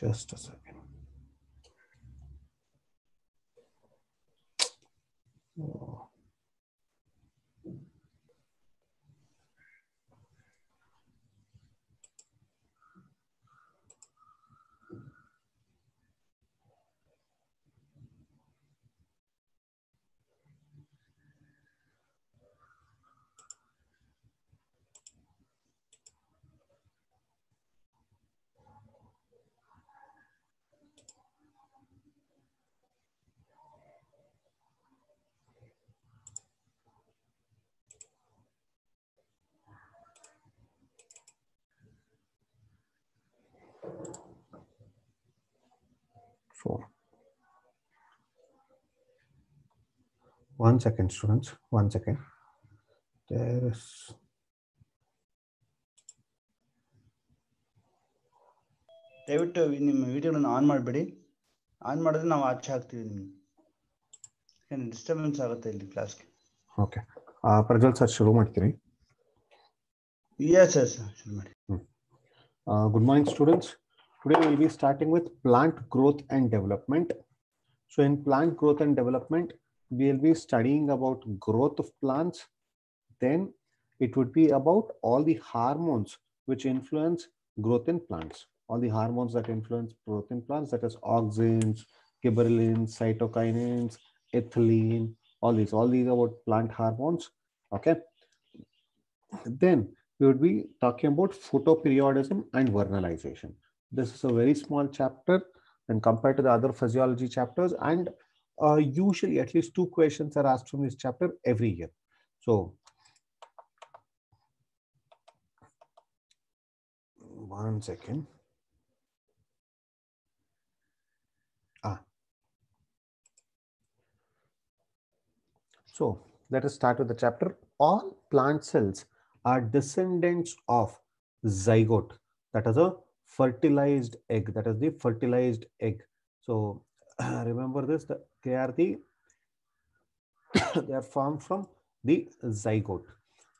Just a second. four. One second, students, one second. There is ದಯವಿಟ್ಟು ನಿಮ್ಮ ವಿಡಿಯೋಗಳನ್ನು on ಮಾಡಿಬಿಡಿ ಆನ್ ಮಾಡಿದ್ರೆ ನಾವು ಆಚೆ ಹಾಕ್ತೀವಿ ನಿಮಗೆ ಏನು ಡಿಸ್ಟರ್ಬೆನ್ಸ್ ಆಗುತ್ತೆ ಇಲ್ಲಿ ಕ್ಲಾಸ್ಗೆ ಓಕೆ ಪ್ರಜ್ವಲ್ ಸರ್ ಶುರು ಮಾಡ್ತೀನಿ ಎಸ್ ಎಸ್ ಶುರು ಮಾಡಿ good morning students Today we'll be starting with plant growth and development. So in plant growth and development, we'll be studying about growth of plants. Then it would be about all the hormones which influence growth in plants. All the hormones that influence growth in plants, that is auxins, gibberellins, cytokinins, ethylene, all these, all these about plant hormones. Okay. Then we would be talking about photoperiodism and vernalization. This is a very small chapter when compared to the other physiology chapters. And uh, usually at least two questions are asked from this chapter every year. So one second. Ah. So let us start with the chapter. All plant cells are descendants of zygote. That is a fertilized egg. That is the fertilized egg. So remember this, the, they are the, they are formed from the zygote.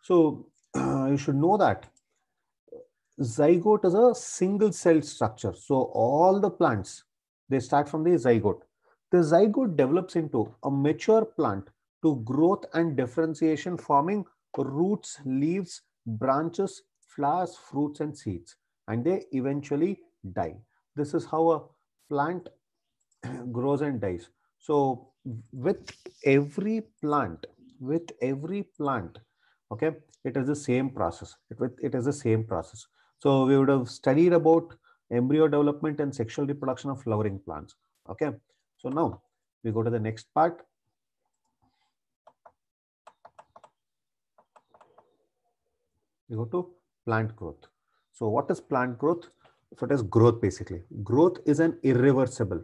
So you should know that zygote is a single cell structure. So all the plants, they start from the zygote. The zygote develops into a mature plant to growth and differentiation forming roots, leaves, branches, flowers, fruits, and seeds and they eventually die. This is how a plant grows and dies. So with every plant, with every plant, okay, it is the same process. It, it is the same process. So we would have studied about embryo development and sexual reproduction of flowering plants. Okay, so now we go to the next part. We go to plant growth. So what is plant growth? So it is growth basically. Growth is an irreversible.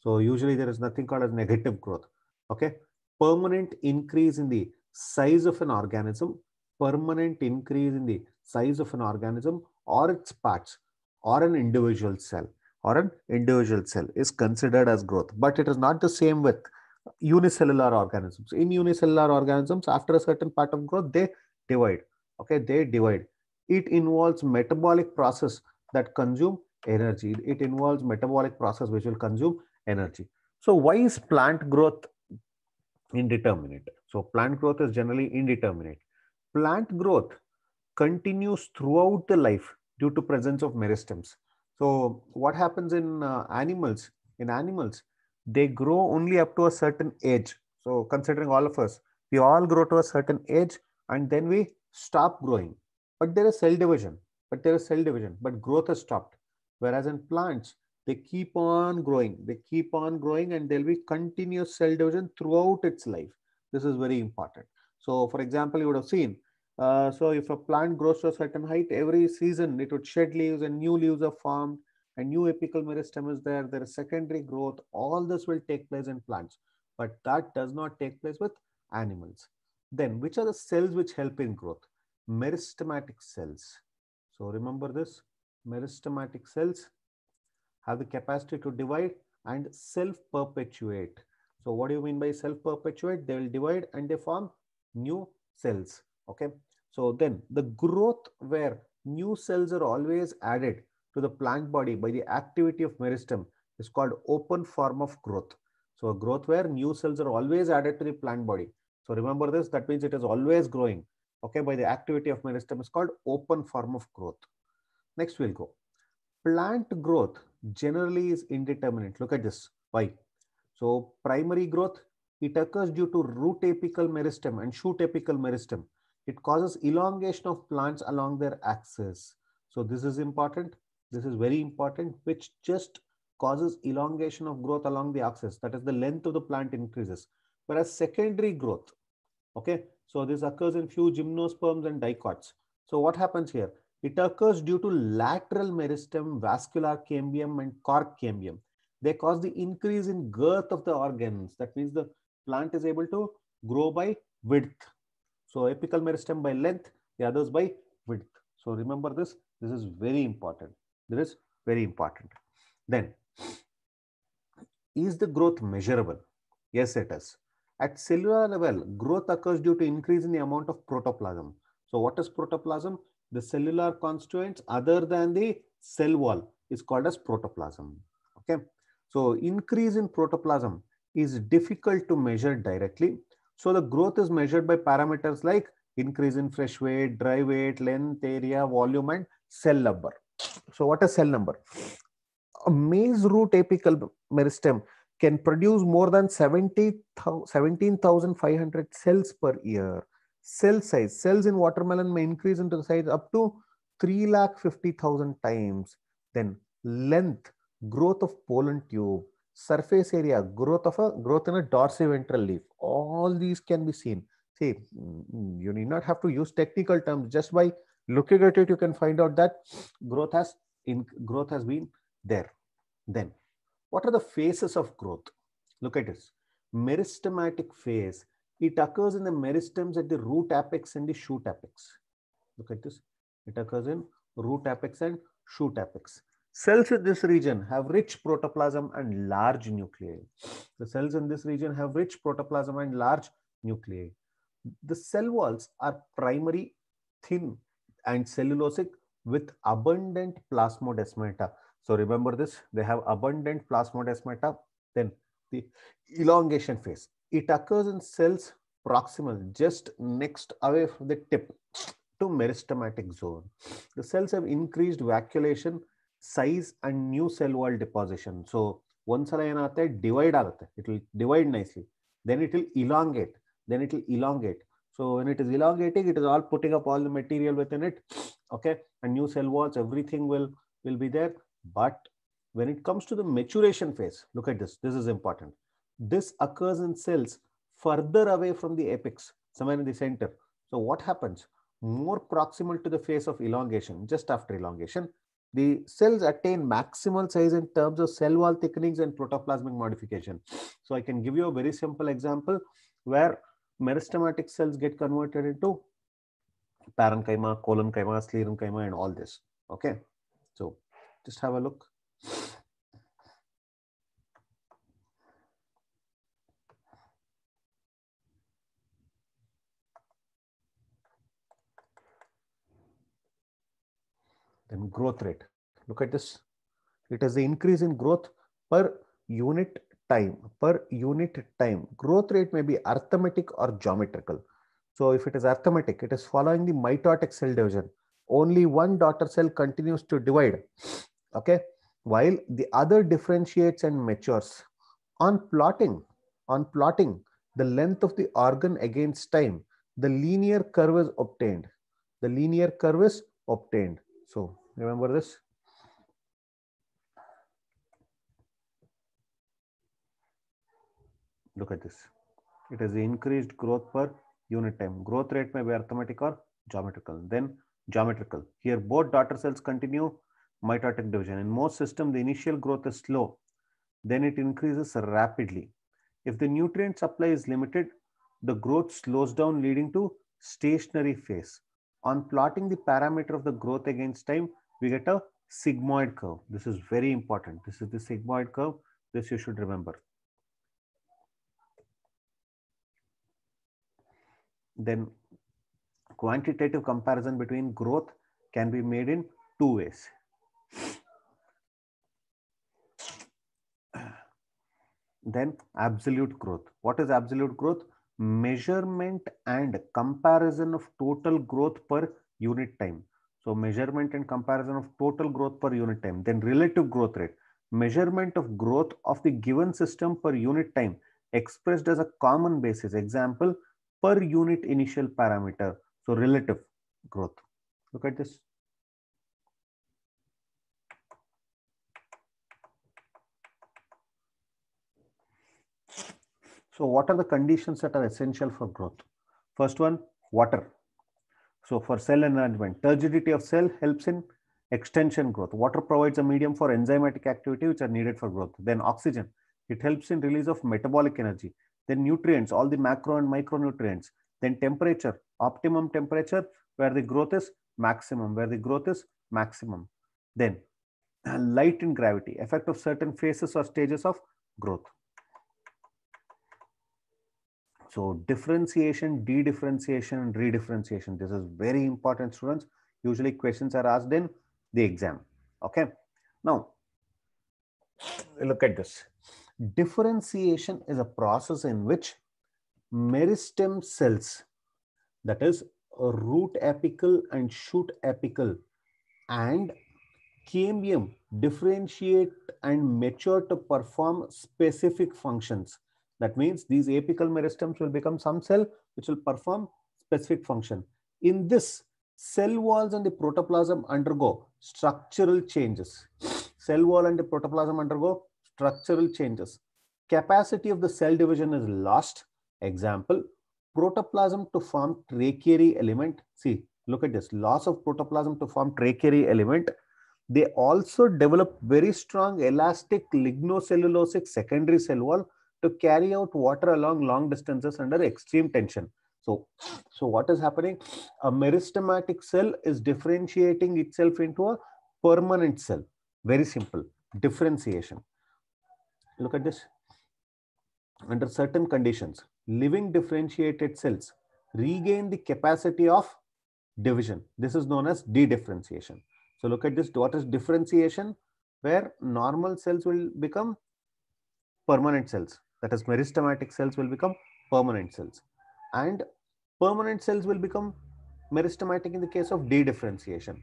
So usually there is nothing called as negative growth. Okay. Permanent increase in the size of an organism, permanent increase in the size of an organism or its parts or an individual cell or an individual cell is considered as growth. But it is not the same with unicellular organisms. In unicellular organisms, after a certain part of growth, they divide. Okay, they divide. It involves metabolic process that consume energy. It involves metabolic process which will consume energy. So why is plant growth indeterminate? So plant growth is generally indeterminate. Plant growth continues throughout the life due to presence of meristems. So what happens in uh, animals? In animals, they grow only up to a certain age. So considering all of us, we all grow to a certain age and then we stop growing. But there is cell division, but there is cell division, but growth is stopped. Whereas in plants, they keep on growing, they keep on growing, and there'll be continuous cell division throughout its life. This is very important. So, for example, you would have seen. Uh, so, if a plant grows to a certain height, every season it would shed leaves, and new leaves are formed, and new apical meristem is there. There is secondary growth. All this will take place in plants, but that does not take place with animals. Then, which are the cells which help in growth? meristematic cells. So remember this, meristematic cells have the capacity to divide and self-perpetuate. So what do you mean by self-perpetuate? They will divide and they form new cells. Okay. So then the growth where new cells are always added to the plant body by the activity of meristem is called open form of growth. So a growth where new cells are always added to the plant body. So remember this, that means it is always growing okay, by the activity of meristem is called open form of growth. Next we'll go. Plant growth generally is indeterminate. Look at this. Why? So primary growth, it occurs due to root apical meristem and shoot apical meristem. It causes elongation of plants along their axis. So this is important. This is very important, which just causes elongation of growth along the axis. That is the length of the plant increases. Whereas secondary growth, okay, so this occurs in few gymnosperms and dicots. So what happens here? It occurs due to lateral meristem, vascular cambium, and cork cambium. They cause the increase in girth of the organs. That means the plant is able to grow by width. So apical meristem by length, the others by width. So remember this. This is very important. This is very important. Then, is the growth measurable? Yes, it is. At cellular level, growth occurs due to increase in the amount of protoplasm. So what is protoplasm? The cellular constituents other than the cell wall is called as protoplasm. Okay. So increase in protoplasm is difficult to measure directly. So the growth is measured by parameters like increase in fresh weight, dry weight, length, area, volume, and cell number. So what is cell number? A maize root apical meristem can produce more than 17,500 cells per year. Cell size, cells in watermelon may increase into the size up to 3,50,000 times. Then length, growth of pollen tube, surface area, growth of a growth in a dorsiventral leaf. All these can be seen. See, mm, you need not have to use technical terms. Just by looking at it, you can find out that growth has in growth has been there. Then what are the phases of growth? Look at this. Meristematic phase. It occurs in the meristems at the root apex and the shoot apex. Look at this. It occurs in root apex and shoot apex. Cells in this region have rich protoplasm and large nuclei. The cells in this region have rich protoplasm and large nuclei. The cell walls are primary, thin, and cellulosic with abundant plasmodesmata. So remember this, they have abundant plasmodesmata. Then the elongation phase, it occurs in cells proximal, just next away from the tip to meristematic zone. The cells have increased vacuolation size and new cell wall deposition. So once a it divide, it will divide nicely. Then it will elongate. Then it will elongate. So when it is elongating, it is all putting up all the material within it. Okay. And new cell walls, everything will, will be there. But when it comes to the maturation phase, look at this. This is important. This occurs in cells further away from the apex, somewhere in the center. So what happens? More proximal to the phase of elongation, just after elongation, the cells attain maximal size in terms of cell wall thickenings and protoplasmic modification. So I can give you a very simple example where meristematic cells get converted into parenchyma, colon chyma, sclerenchyma, and all this. Okay. Just have a look. Then growth rate. Look at this. It is the increase in growth per unit time, per unit time. Growth rate may be arithmetic or geometrical. So if it is arithmetic, it is following the mitotic cell division. Only one daughter cell continues to divide Okay. While the other differentiates and matures on plotting, on plotting the length of the organ against time, the linear curve is obtained. The linear curve is obtained. So remember this. Look at this. It is increased growth per unit time. Growth rate may be arithmetic or geometrical. Then geometrical. Here both daughter cells continue mitotic division. In most systems, the initial growth is slow, then it increases rapidly. If the nutrient supply is limited, the growth slows down leading to stationary phase. On plotting the parameter of the growth against time, we get a sigmoid curve. This is very important. This is the sigmoid curve. This you should remember. Then quantitative comparison between growth can be made in two ways. Then absolute growth. What is absolute growth? Measurement and comparison of total growth per unit time. So measurement and comparison of total growth per unit time. Then relative growth rate. Measurement of growth of the given system per unit time expressed as a common basis. Example, per unit initial parameter. So relative growth. Look at this. So what are the conditions that are essential for growth? First one, water. So for cell enlargement, turgidity of cell helps in extension growth. Water provides a medium for enzymatic activity which are needed for growth. Then oxygen, it helps in release of metabolic energy. Then nutrients, all the macro and micronutrients. Then temperature, optimum temperature where the growth is maximum, where the growth is maximum. Then light and gravity, effect of certain phases or stages of growth. So differentiation, dedifferentiation, re-differentiation. This is very important, students. Usually questions are asked in the exam. Okay. Now, look at this. Differentiation is a process in which meristem cells, that is root apical and shoot apical and cambium differentiate and mature to perform specific functions that means these apical meristems will become some cell which will perform specific function. In this, cell walls and the protoplasm undergo structural changes. Cell wall and the protoplasm undergo structural changes. Capacity of the cell division is lost. Example, protoplasm to form tracheary element. See, look at this, loss of protoplasm to form tracheary element. They also develop very strong elastic lignocellulosic secondary cell wall to carry out water along long distances under extreme tension. So, so what is happening? A meristematic cell is differentiating itself into a permanent cell. Very simple differentiation. Look at this. Under certain conditions, living differentiated cells regain the capacity of division. This is known as dedifferentiation. So look at this. What is differentiation? Where normal cells will become permanent cells that is meristematic cells will become permanent cells and permanent cells will become meristematic in the case of dedifferentiation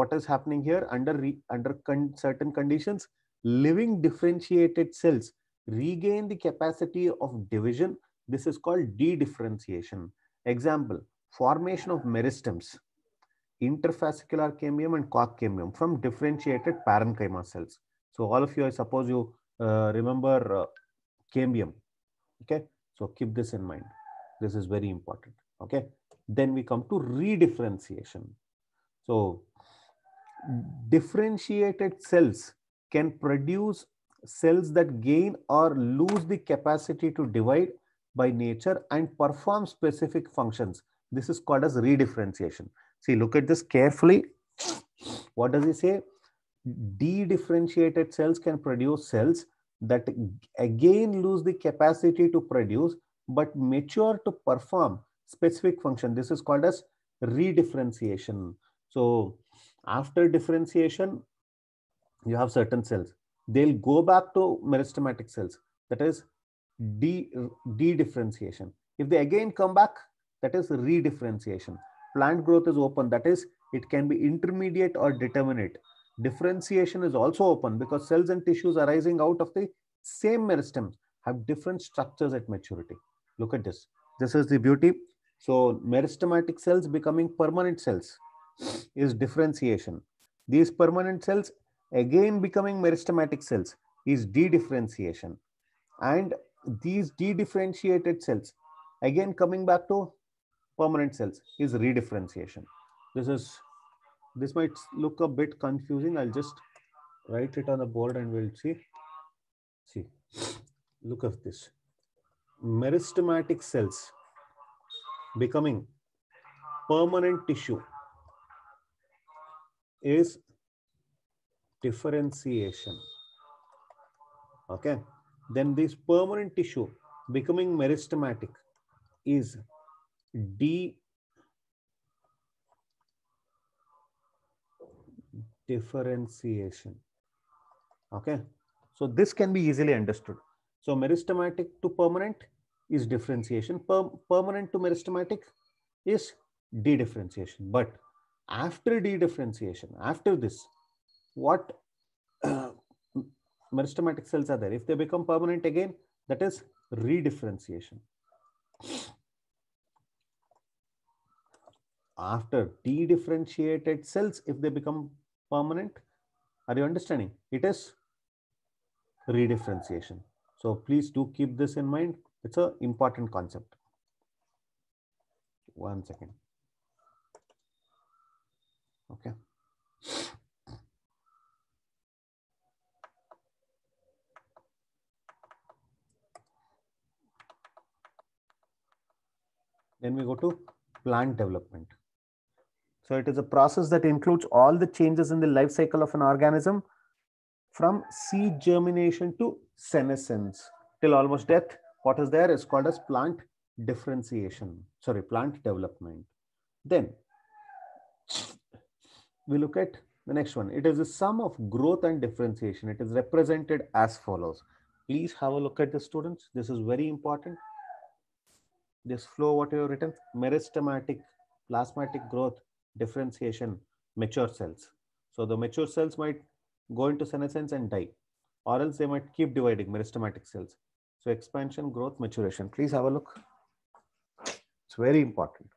what is happening here under re, under con, certain conditions living differentiated cells regain the capacity of division this is called dedifferentiation example formation of meristems interfascicular cambium and cork cambium from differentiated parenchyma cells so all of you i suppose you uh, remember uh, cambium. Okay, so keep this in mind. This is very important. Okay, then we come to redifferentiation. So differentiated cells can produce cells that gain or lose the capacity to divide by nature and perform specific functions. This is called as redifferentiation. See, look at this carefully. What does he say? De-differentiated cells can produce cells that again lose the capacity to produce but mature to perform specific function. This is called as redifferentiation. So after differentiation, you have certain cells. They'll go back to meristematic cells. That is de differentiation. If they again come back, that is redifferentiation. Plant growth is open. That is, it can be intermediate or determinate differentiation is also open because cells and tissues arising out of the same meristems have different structures at maturity. Look at this. This is the beauty. So meristematic cells becoming permanent cells is differentiation. These permanent cells again becoming meristematic cells is dedifferentiation. And these dedifferentiated cells again coming back to permanent cells is re-differentiation. This is this might look a bit confusing. I'll just write it on the board and we'll see. See, look at this. Meristematic cells becoming permanent tissue is differentiation. Okay. Then this permanent tissue becoming meristematic is D. differentiation. Okay, so this can be easily understood. So meristematic to permanent is differentiation. Per permanent to meristematic is dedifferentiation. But after dedifferentiation, after this, what meristematic cells are there? If they become permanent again, that is is re-differentiation. After dedifferentiated cells, if they become permanent. Are you understanding? It is redifferentiation. So please do keep this in mind. It's an important concept. One second. Okay. Then we go to plant development. So it is a process that includes all the changes in the life cycle of an organism from seed germination to senescence till almost death. What is there is called as plant differentiation, sorry, plant development. Then we look at the next one. It is the sum of growth and differentiation. It is represented as follows. Please have a look at the students. This is very important. This flow, what you have written, meristematic, plasmatic growth, differentiation mature cells. So the mature cells might go into senescence and die, or else they might keep dividing meristematic cells. So expansion, growth, maturation. Please have a look. It's very important.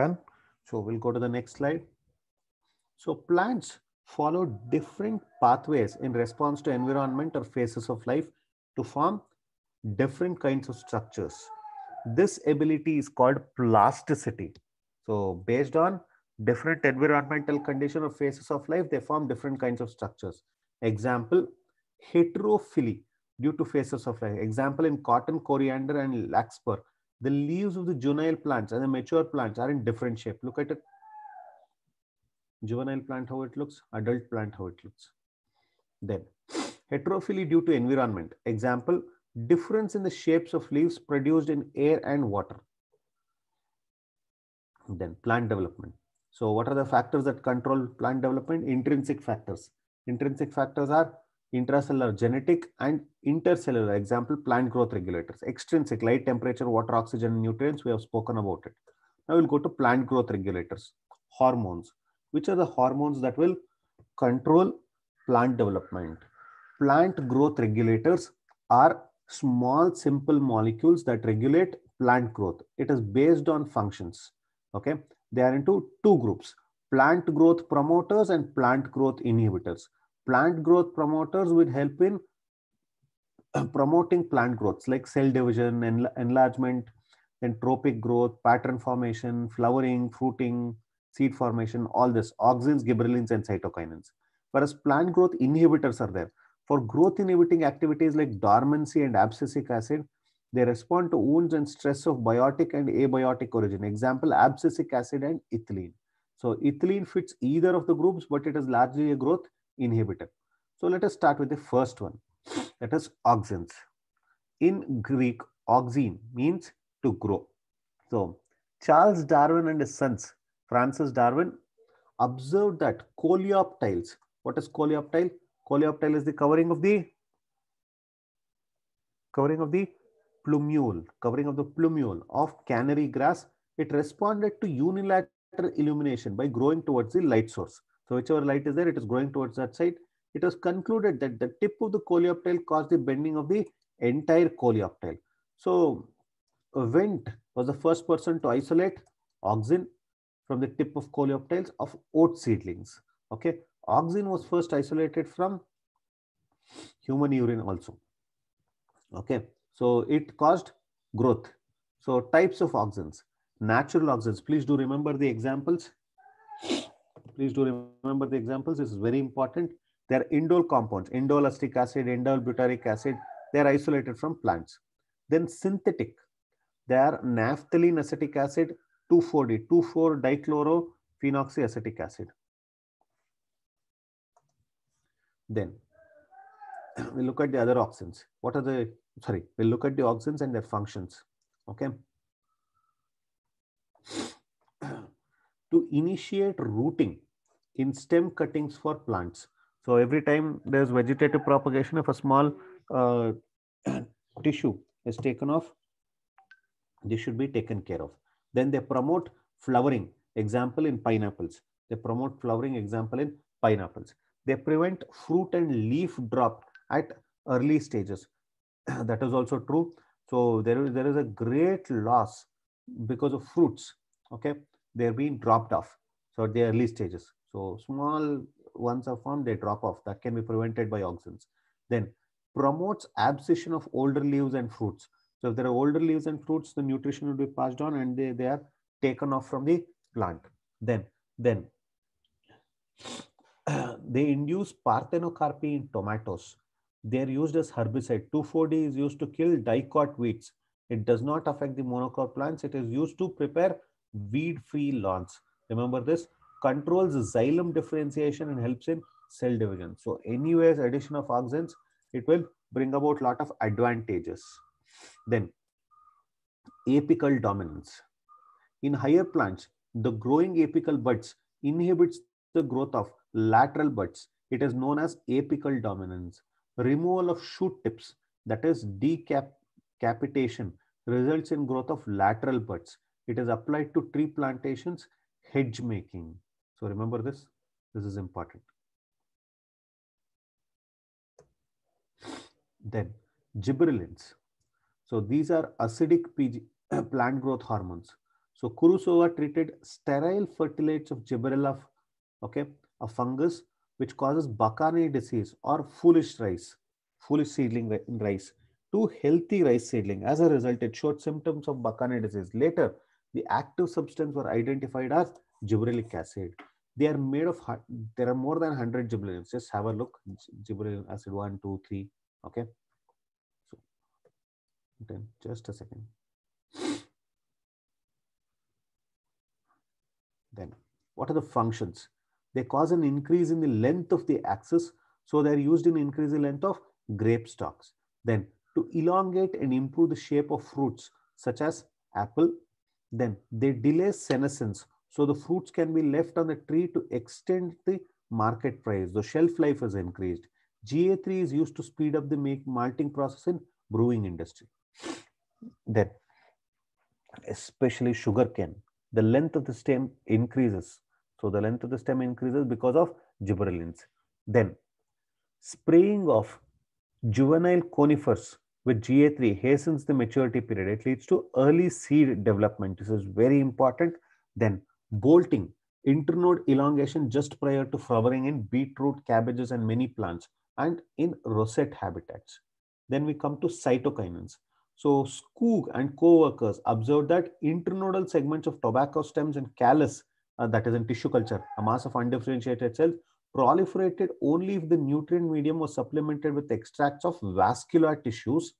done. So we'll go to the next slide. So plants follow different pathways in response to environment or phases of life to form different kinds of structures. This ability is called plasticity. So based on different environmental condition or phases of life, they form different kinds of structures. Example, heterophily due to phases of life. Example in cotton, coriander and laxper the leaves of the juvenile plants and the mature plants are in different shape. Look at it. Juvenile plant, how it looks, adult plant, how it looks. Then heterophily due to environment. Example, difference in the shapes of leaves produced in air and water. Then plant development. So what are the factors that control plant development? Intrinsic factors. Intrinsic factors are intracellular genetic and intercellular example plant growth regulators extrinsic light temperature water oxygen nutrients we have spoken about it now we'll go to plant growth regulators hormones which are the hormones that will control plant development plant growth regulators are small simple molecules that regulate plant growth it is based on functions okay they are into two groups plant growth promoters and plant growth inhibitors plant growth promoters will help in uh, promoting plant growths like cell division, enl- enlargement, entropic growth, pattern formation, flowering, fruiting, seed formation, all this, auxins, gibberellins, and cytokinins. Whereas plant growth inhibitors are there. For growth inhibiting activities like dormancy and abscisic acid, they respond to wounds and stress of biotic and abiotic origin. Example, abscisic acid and ethylene. So ethylene fits either of the groups, but it is largely a growth inhibitor. So let us start with the first one. That is auxins. In Greek, auxin means to grow. So Charles Darwin and his sons, Francis Darwin, observed that coleoptiles, what is coleoptile? Coleoptile is the covering of the covering of the plumule, covering of the plumule of canary grass. It responded to unilateral illumination by growing towards the light source. So whichever light is there, it is going towards that side. It was concluded that the tip of the coleoptile caused the bending of the entire coleoptile. So Wendt was the first person to isolate auxin from the tip of coleoptiles of oat seedlings. Okay, auxin was first isolated from human urine also. Okay, so it caused growth. So types of auxins, natural auxins. Please do remember the examples. Please do remember the examples. This is very important. They're indole compounds, indole acid, indole butyric acid. They're isolated from plants. Then synthetic. They are naphthalene acetic acid, 2,4-D, 24 dichloro acetic acid. Then we look at the other auxins. What are the, sorry, we look at the auxins and their functions. Okay. to initiate rooting in stem cuttings for plants. So every time there's vegetative propagation, of a small uh, tissue is taken off, this should be taken care of. Then they promote flowering, example in pineapples. They promote flowering, example in pineapples. They prevent fruit and leaf drop at early stages. that is also true. So there is, there is a great loss because of fruits. Okay they're being dropped off. So at the early stages. So small ones are formed, they drop off. That can be prevented by auxins. Then promotes abscission of older leaves and fruits. So if there are older leaves and fruits, the nutrition will be passed on and they, they are taken off from the plant. Then, then they induce parthenocarpy in tomatoes. They are used as herbicide. 2,4-D is used to kill dicot weeds. It does not affect the monocot plants. It is used to prepare weed-free lawns. Remember this, controls xylem differentiation and helps in cell division. So anyways, addition of auxins, it will bring about lot of advantages. Then apical dominance. In higher plants, the growing apical buds inhibits the growth of lateral buds. It is known as apical dominance. Removal of shoot tips, that is decapitation, results in growth of lateral buds. It is applied to tree plantations, hedge making. So remember this, this is important. Then gibberellins. So these are acidic plant growth hormones. So Kurosawa treated sterile fertilates of gibberella, okay, a fungus which causes Bakane disease or foolish rice, foolish seedling rice, to healthy rice seedling. As a result, it showed symptoms of Bakane disease. Later, the active substance were identified as gibberellic acid. They are made of, there are more than 100 gibberellins. Just have a look. Gibberellic acid 1, 2, 3. Okay. So, then just a second. Then, what are the functions? They cause an increase in the length of the axis. So, they are used in increasing length of grape stalks. Then, to elongate and improve the shape of fruits such as apple then they delay senescence. So the fruits can be left on the tree to extend the market price. The shelf life is increased. GA3 is used to speed up the make malting process in brewing industry. Then, especially sugarcane, the length of the stem increases. So the length of the stem increases because of gibberellins. Then, spraying of juvenile conifers with GA3 hastens the maturity period. It leads to early seed development. This is very important. Then bolting, internode elongation just prior to flowering in beetroot, cabbages, and many plants and in rosette habitats. Then we come to cytokinins. So Skoog and co-workers observed that internodal segments of tobacco stems and callus, uh, that is in tissue culture, a mass of undifferentiated cells, proliferated only if the nutrient medium was supplemented with extracts of vascular tissues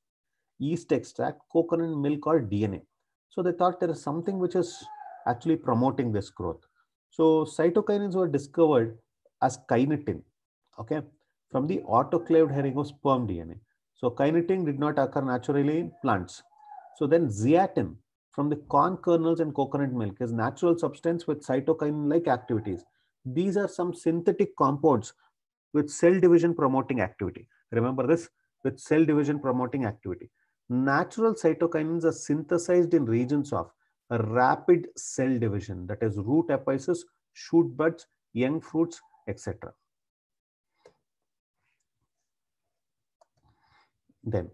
yeast extract, coconut milk, or DNA. So they thought there is something which is actually promoting this growth. So cytokinins were discovered as kinetin, okay, from the autoclaved herring of sperm DNA. So kinetin did not occur naturally in plants. So then zeatin from the corn kernels and coconut milk is natural substance with cytokinin-like activities. These are some synthetic compounds with cell division promoting activity. Remember this, with cell division promoting activity natural cytokinins are synthesized in regions of rapid cell division, that is root apices, shoot buds, young fruits, etc. Then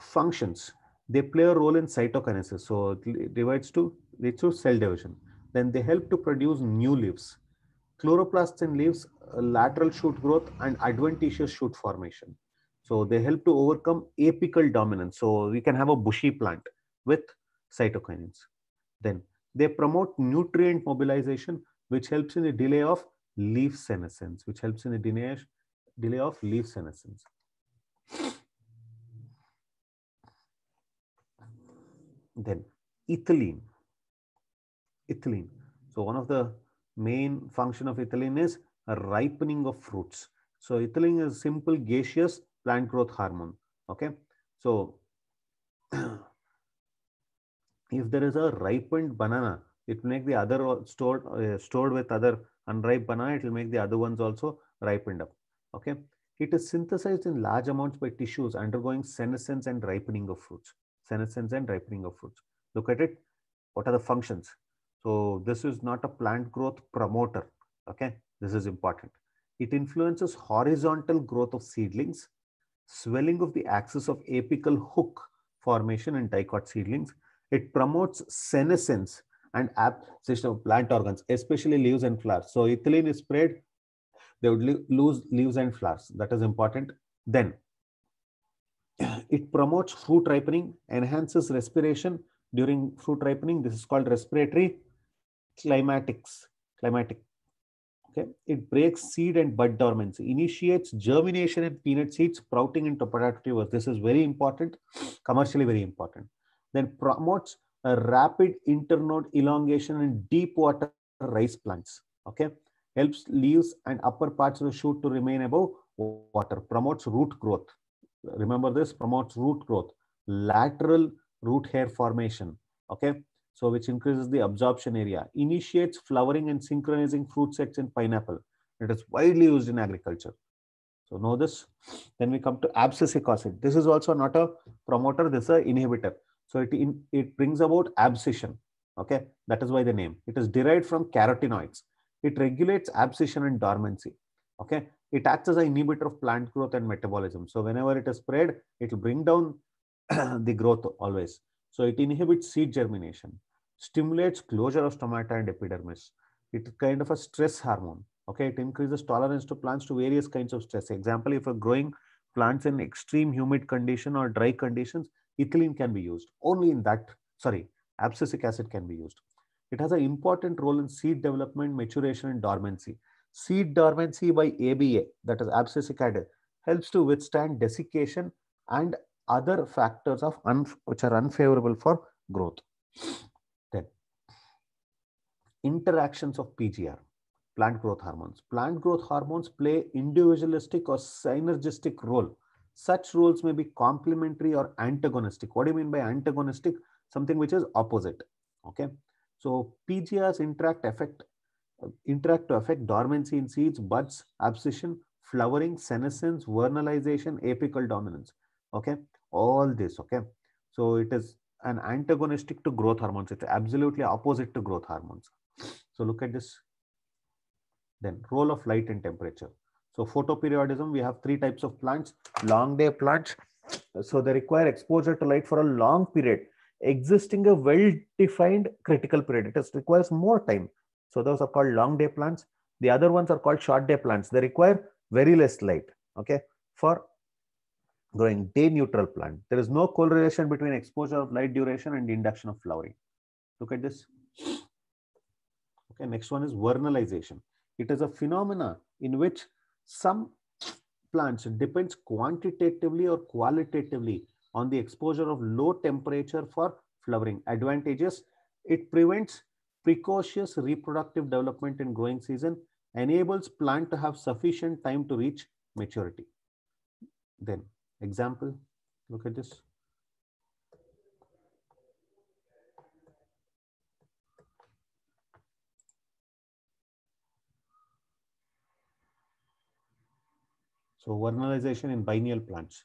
functions, they play a role in cytokinesis. So it divides to, leads to cell division. Then they help to produce new leaves. Chloroplasts in leaves, lateral shoot growth and adventitious shoot formation. So they help to overcome apical dominance. So we can have a bushy plant with cytokinins. Then they promote nutrient mobilization, which helps in the delay of leaf senescence, which helps in the delay, delay of leaf senescence. Then ethylene. Ethylene. So one of the main function of ethylene is a ripening of fruits. So ethylene is simple gaseous plant growth hormone. Okay, so if there is a ripened banana, it will make the other stored uh, stored with other unripe banana. It will make the other ones also ripened up. Okay, it is synthesized in large amounts by tissues undergoing senescence and ripening of fruits. Senescence and ripening of fruits. Look at it. What are the functions? So this is not a plant growth promoter. Okay, this is important. It influences horizontal growth of seedlings swelling of the axis of apical hook formation in dicot seedlings. It promotes senescence and abscission of plant organs, especially leaves and flowers. So ethylene is sprayed, they would lose leaves and flowers. That is important. Then it promotes fruit ripening, enhances respiration during fruit ripening. This is called respiratory climatics, climatic Okay, it breaks seed and bud dormancy, initiates germination in peanut seeds, sprouting in potato tubers. This is very important, commercially very important. Then promotes a rapid internode elongation in deep water rice plants. Okay, helps leaves and upper parts of the shoot to remain above water, promotes root growth. Remember this promotes root growth, lateral root hair formation. Okay, so which increases the absorption area, initiates flowering and synchronizing fruit sets in pineapple. It is widely used in agriculture. So know this. Then we come to abscisic acid. This is also not a promoter, this is an inhibitor. So it, in, it brings about abscission. Okay, that is why the name. It is derived from carotenoids. It regulates abscission and dormancy. Okay, it acts as an inhibitor of plant growth and metabolism. So whenever it is spread, it will bring down the growth always. So it inhibits seed germination, stimulates closure of stomata and epidermis. It's kind of a stress hormone. Okay, it increases tolerance to plants to various kinds of stress. Example, if you're growing plants in extreme humid condition or dry conditions, ethylene can be used. Only in that, sorry, abscisic acid can be used. It has an important role in seed development, maturation, and dormancy. Seed dormancy by ABA, that is abscisic acid, helps to withstand desiccation and other factors of which are unfavorable for growth. Then interactions of PGR, plant growth hormones. Plant growth hormones play individualistic or synergistic role. Such roles may be complementary or antagonistic. What do you mean by antagonistic? Something which is opposite. Okay. So PGRs interact affect interact to affect dormancy in seeds, buds, abscission, flowering, senescence, vernalization, apical dominance. Okay all this okay so it is an antagonistic to growth hormones it's absolutely opposite to growth hormones so look at this then role of light and temperature so photoperiodism we have three types of plants long day plants so they require exposure to light for a long period existing a well defined critical period it requires more time so those are called long day plants the other ones are called short day plants they require very less light okay for growing day neutral plant. There is no correlation between exposure of light duration and induction of flowering. Look at this. Okay, next one is vernalization. It is a phenomena in which some plants depends quantitatively or qualitatively on the exposure of low temperature for flowering. Advantages, it prevents precocious reproductive development in growing season, enables plant to have sufficient time to reach maturity. Then Example, look at this. So vernalization in biennial plants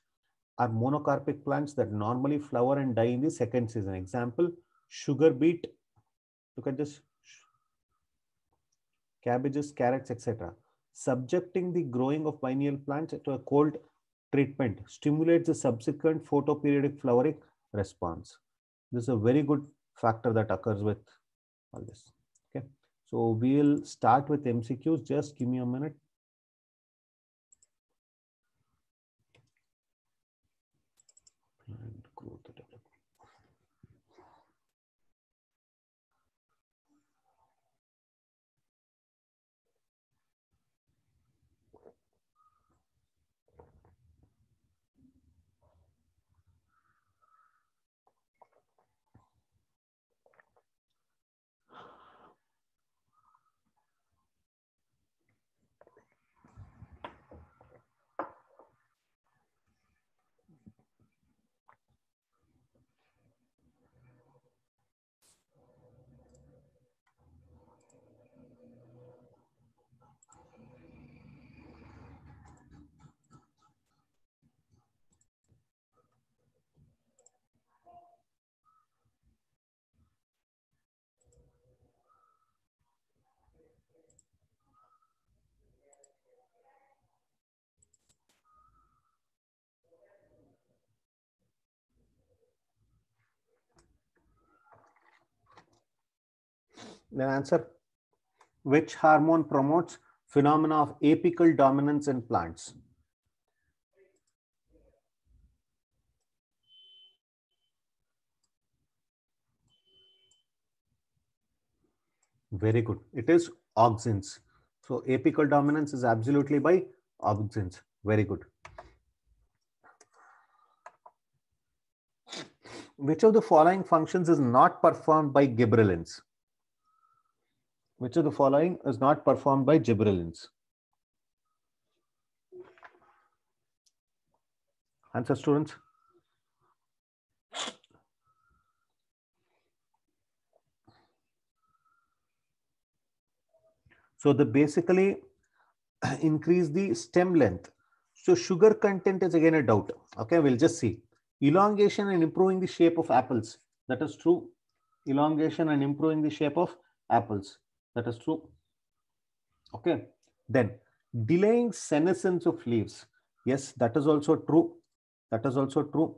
are monocarpic plants that normally flower and die in the second season. Example, sugar beet, look at this, cabbages, carrots, etc. Subjecting the growing of biennial plants to a cold treatment stimulates the subsequent photoperiodic flowering response. This is a very good factor that occurs with all this. Okay. So we'll start with MCQs. Just give me a minute. Then answer, which hormone promotes phenomena of apical dominance in plants? Very good. It is auxins. So apical dominance is absolutely by auxins. Very good. Which of the following functions is not performed by gibberellins? Which of the following is not performed by gibberellins? Answer students. So they basically increase the stem length. So sugar content is again a doubt. Okay, we'll just see. Elongation and improving the shape of apples. That is true. Elongation and improving the shape of apples. That is true. Okay. Then delaying senescence of leaves. Yes, that is also true. That is also true.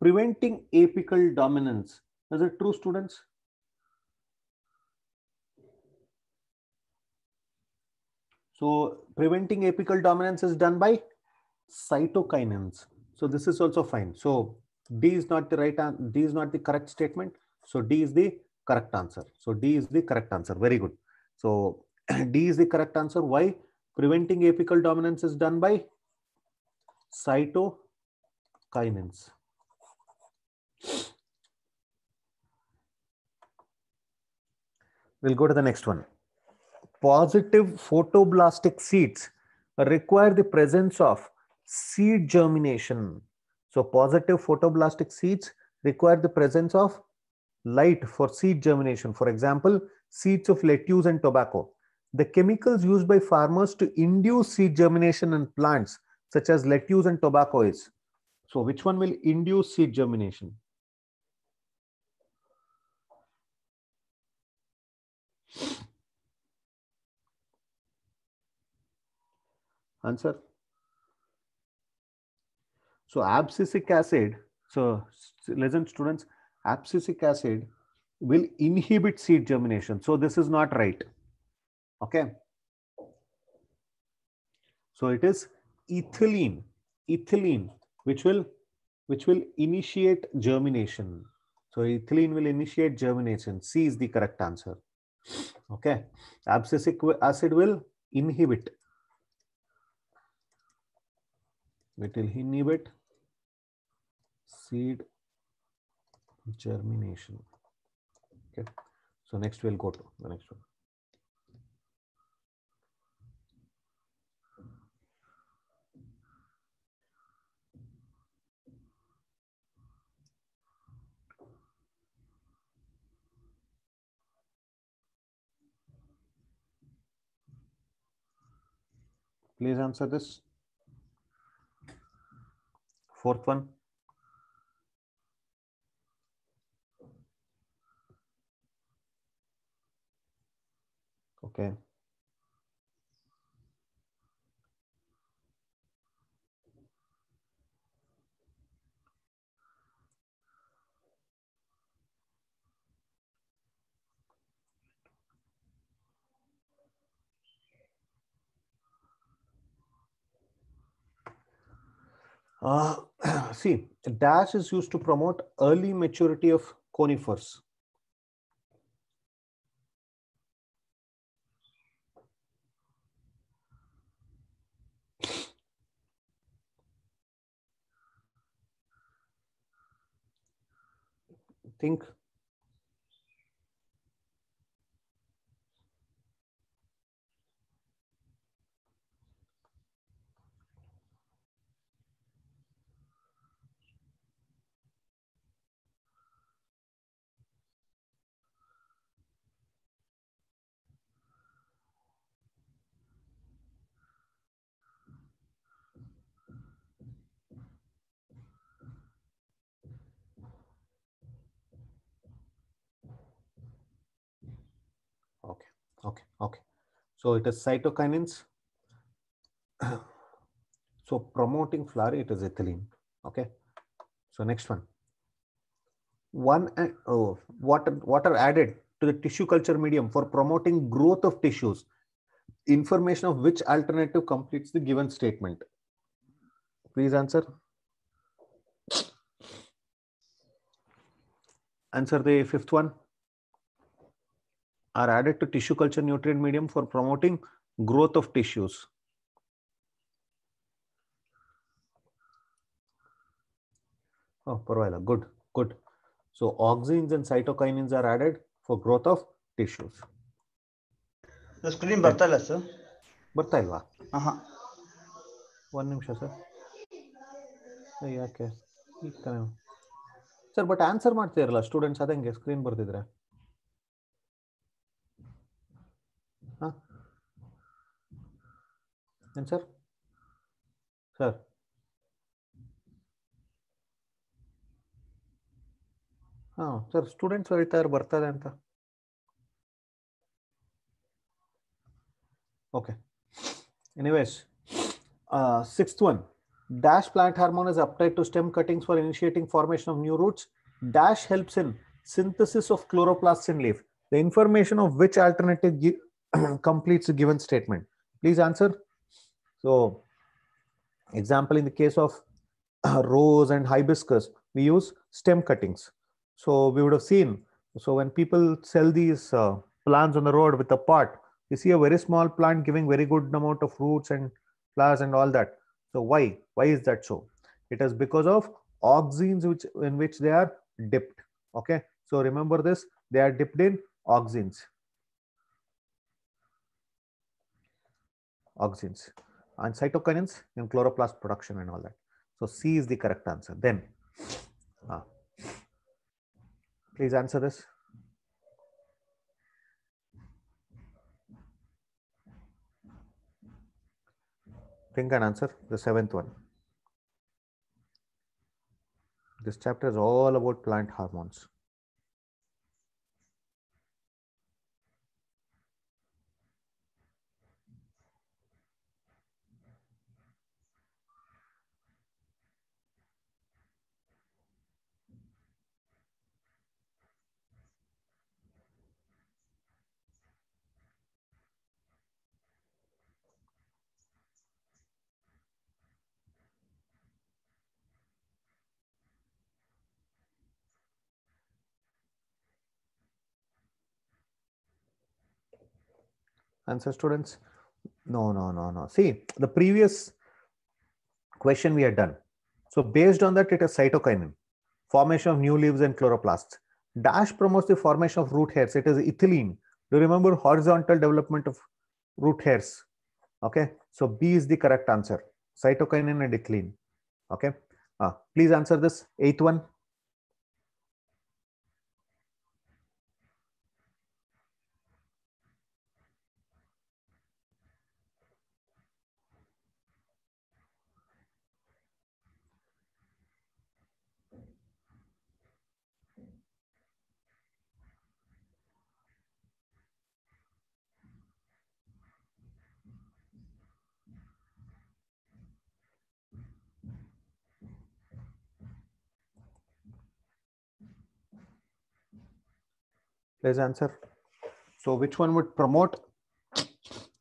Preventing apical dominance. Is it true, students? So preventing apical dominance is done by cytokinins. So this is also fine. So D is not the right D is not the correct statement. So D is the correct answer. So D is the correct answer. Very good. So D is the correct answer. Why? Preventing apical dominance is done by cytokinins. We'll go to the next one. Positive photoblastic seeds require the presence of seed germination. So positive photoblastic seeds require the presence of light for seed germination. For example, seeds of lettuce and tobacco. The chemicals used by farmers to induce seed germination in plants such as lettuce and tobacco is. So which one will induce seed germination? Answer. So abscisic acid, so listen students, abscisic acid will inhibit seed germination. So this is not right. Okay. So it is ethylene, ethylene, which will, which will initiate germination. So ethylene will initiate germination. C is the correct answer. Okay. Abscisic acid will inhibit. It will inhibit seed germination. Okay. So next we'll go to the next one. Please answer this. Fourth one. Okay. Uh, see, DASH is used to promote early maturity of conifers. think Okay, okay. So it is cytokinins. so promoting flurry, it is ethylene. Okay. So next one. One and uh, oh, water, water added to the tissue culture medium for promoting growth of tissues. Information of which alternative completes the given statement? Please answer. Answer the fifth one. are added to tissue culture nutrient medium for promoting growth of tissues. Oh, Parvaila, good, good. So auxins and cytokinins are added for growth of tissues. The screen ಬರ್ತಾ sir. ಬರ್ತಾ aha one ಒಂದು sir ayya ಯಾಕೆ? ಈಗ ತಾನೇ. Sir but answer ಮಾಡ್ತಾ ಇರಲ್ಲ students ಅದಂಗೆ screen ಬರ್ತಿದ್ರೆ. answer sir ha oh, sir students heltare bartade anta okay anyways sixth one dash plant hormone is applied to stem cuttings for initiating formation of new roots dash helps in synthesis of chloroplast in leaf the information of which alternative completes a given statement please answer so example, in the case of rose and hibiscus, we use stem cuttings. So we would have seen, so when people sell these uh, plants on the road with a pot, you see a very small plant giving very good amount of roots and flowers and all that. So why? Why is that so? It is because of auxins which in which they are dipped. Okay. So remember this, they are dipped in auxins. Auxins and cytokinins in chloroplast production and all that. So C is the correct answer. Then, uh, please answer this. Think and answer the seventh one. This chapter is all about plant hormones. answer students no no no no see the previous question we had done so based on that it is cytokinin formation of new leaves and chloroplasts dash promotes the formation of root hairs it is ethylene do you remember horizontal development of root hairs okay so b is the correct answer cytokinin and ethylene okay uh, please answer this eighth one is answer. So which one would promote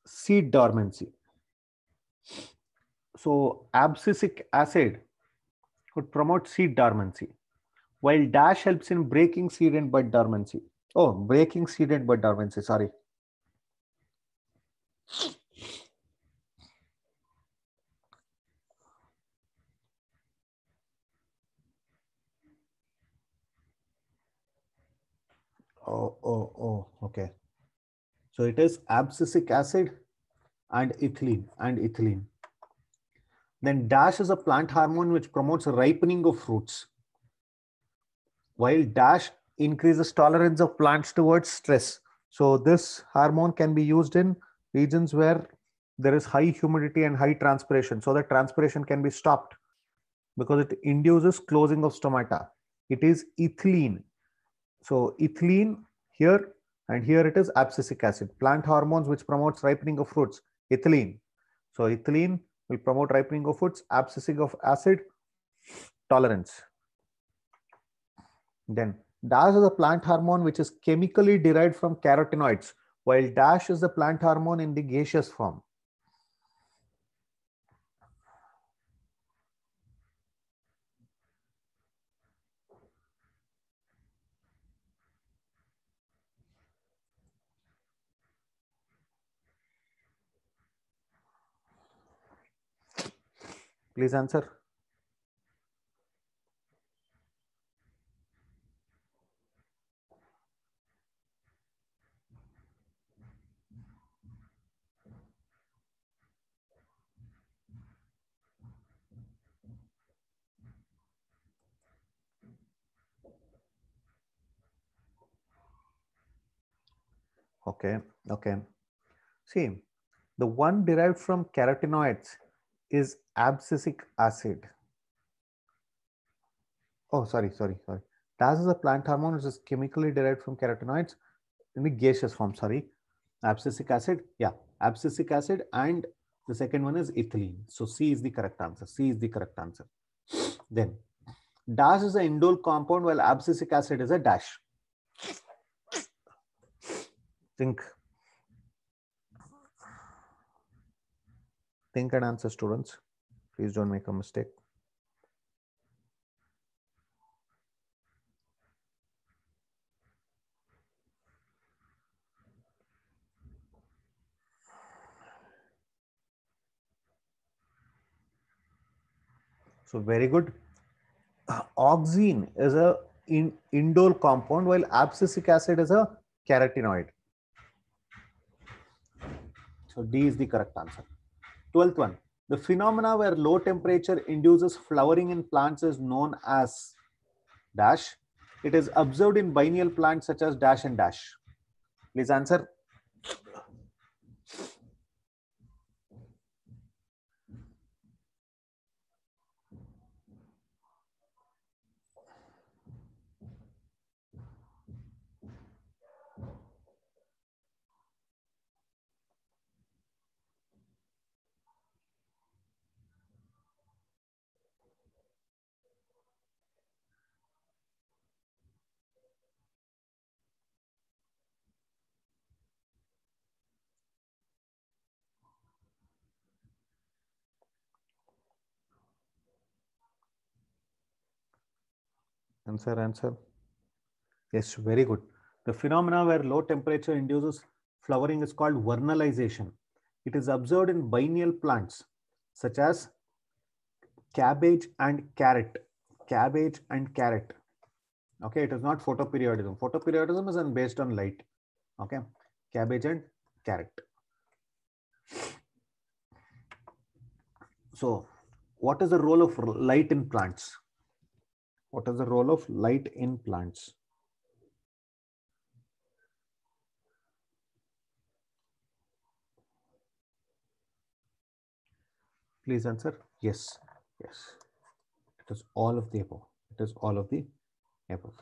seed dormancy? So abscisic acid could promote seed dormancy, while dash helps in breaking seed and bud dormancy. Oh, breaking seed and bud dormancy, sorry. oh, oh, okay. So it is abscisic acid and ethylene and ethylene. Then dash is a plant hormone which promotes ripening of fruits. While dash increases tolerance of plants towards stress. So this hormone can be used in regions where there is high humidity and high transpiration. So that transpiration can be stopped because it induces closing of stomata. It is ethylene. So ethylene here and here it is abscisic acid plant hormones which promotes ripening of fruits ethylene so ethylene will promote ripening of fruits abscisic of acid tolerance then dash is a plant hormone which is chemically derived from carotenoids while dash is the plant hormone in the gaseous form Please answer. Okay, okay. See, the one derived from carotenoids is abscisic acid. Oh, sorry, sorry, sorry. TAS is a plant hormone which is chemically derived from carotenoids in the gaseous form, sorry. Abscisic acid, yeah, abscisic acid and the second one is ethylene. So C is the correct answer. C is the correct answer. Then dash is an indole compound while abscisic acid is a dash. Think think and answer students please don't make a mistake so very good Oxine is a in indole compound while abscisic acid is a carotenoid so d is the correct answer Twelfth one, the phenomena where low temperature induces flowering in plants is known as dash. It is observed in biennial plants such as dash and dash. Please answer. Answer, answer. Yes, very good. The phenomena where low temperature induces flowering is called vernalization. It is observed in biennial plants such as cabbage and carrot. Cabbage and carrot. Okay, it is not photoperiodism. Photoperiodism is based on light. Okay, cabbage and carrot. So, what is the role of light in plants? What is the role of light in plants? Please answer yes, yes. It is all of the above. It is all of the above.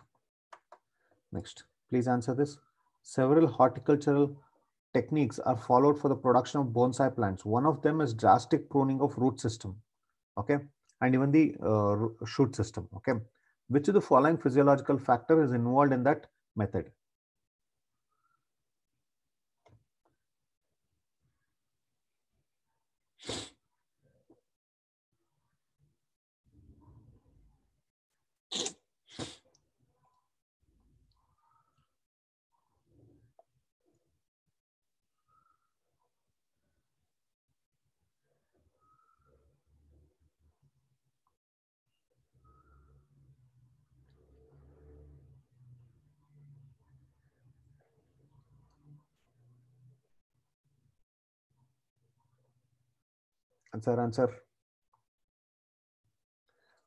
Next, please answer this. Several horticultural techniques are followed for the production of bonsai plants. One of them is drastic pruning of root system, okay, and even the uh, shoot system, okay which of the following physiological factor is involved in that method Answer, answer.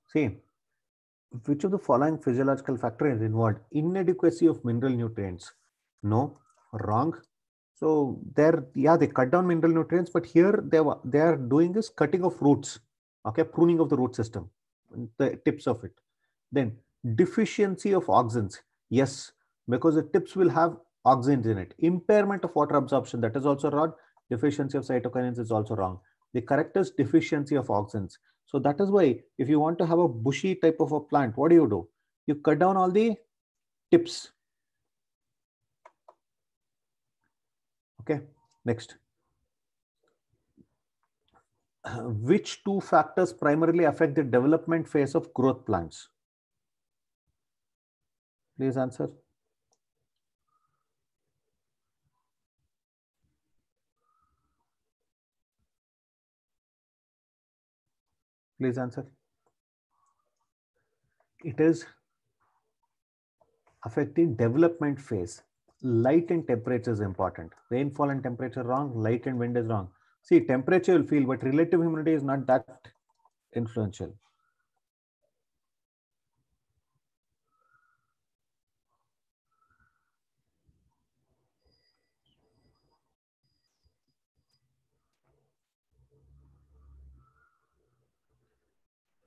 See, which of the following physiological factor is involved? Inadequacy of mineral nutrients. No, wrong. So there, yeah, they cut down mineral nutrients, but here they, they are doing this cutting of roots, okay, pruning of the root system, the tips of it. Then deficiency of auxins. Yes, because the tips will have auxins in it. Impairment of water absorption, that is also wrong. Deficiency of cytokinins is also wrong. The correct deficiency of auxins. So that is why if you want to have a bushy type of a plant, what do you do? You cut down all the tips. Okay, next. Which two factors primarily affect the development phase of growth plants? Please answer. Please answer. It is affecting development phase. Light and temperature is important. Rainfall and temperature wrong, light and wind is wrong. See, temperature will feel, but relative humidity is not that influential.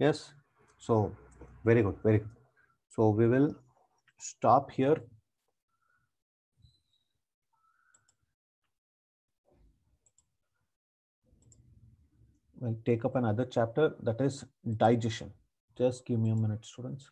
yes so very good very good so we will stop here we'll take up another chapter that is digestion just give me a minute students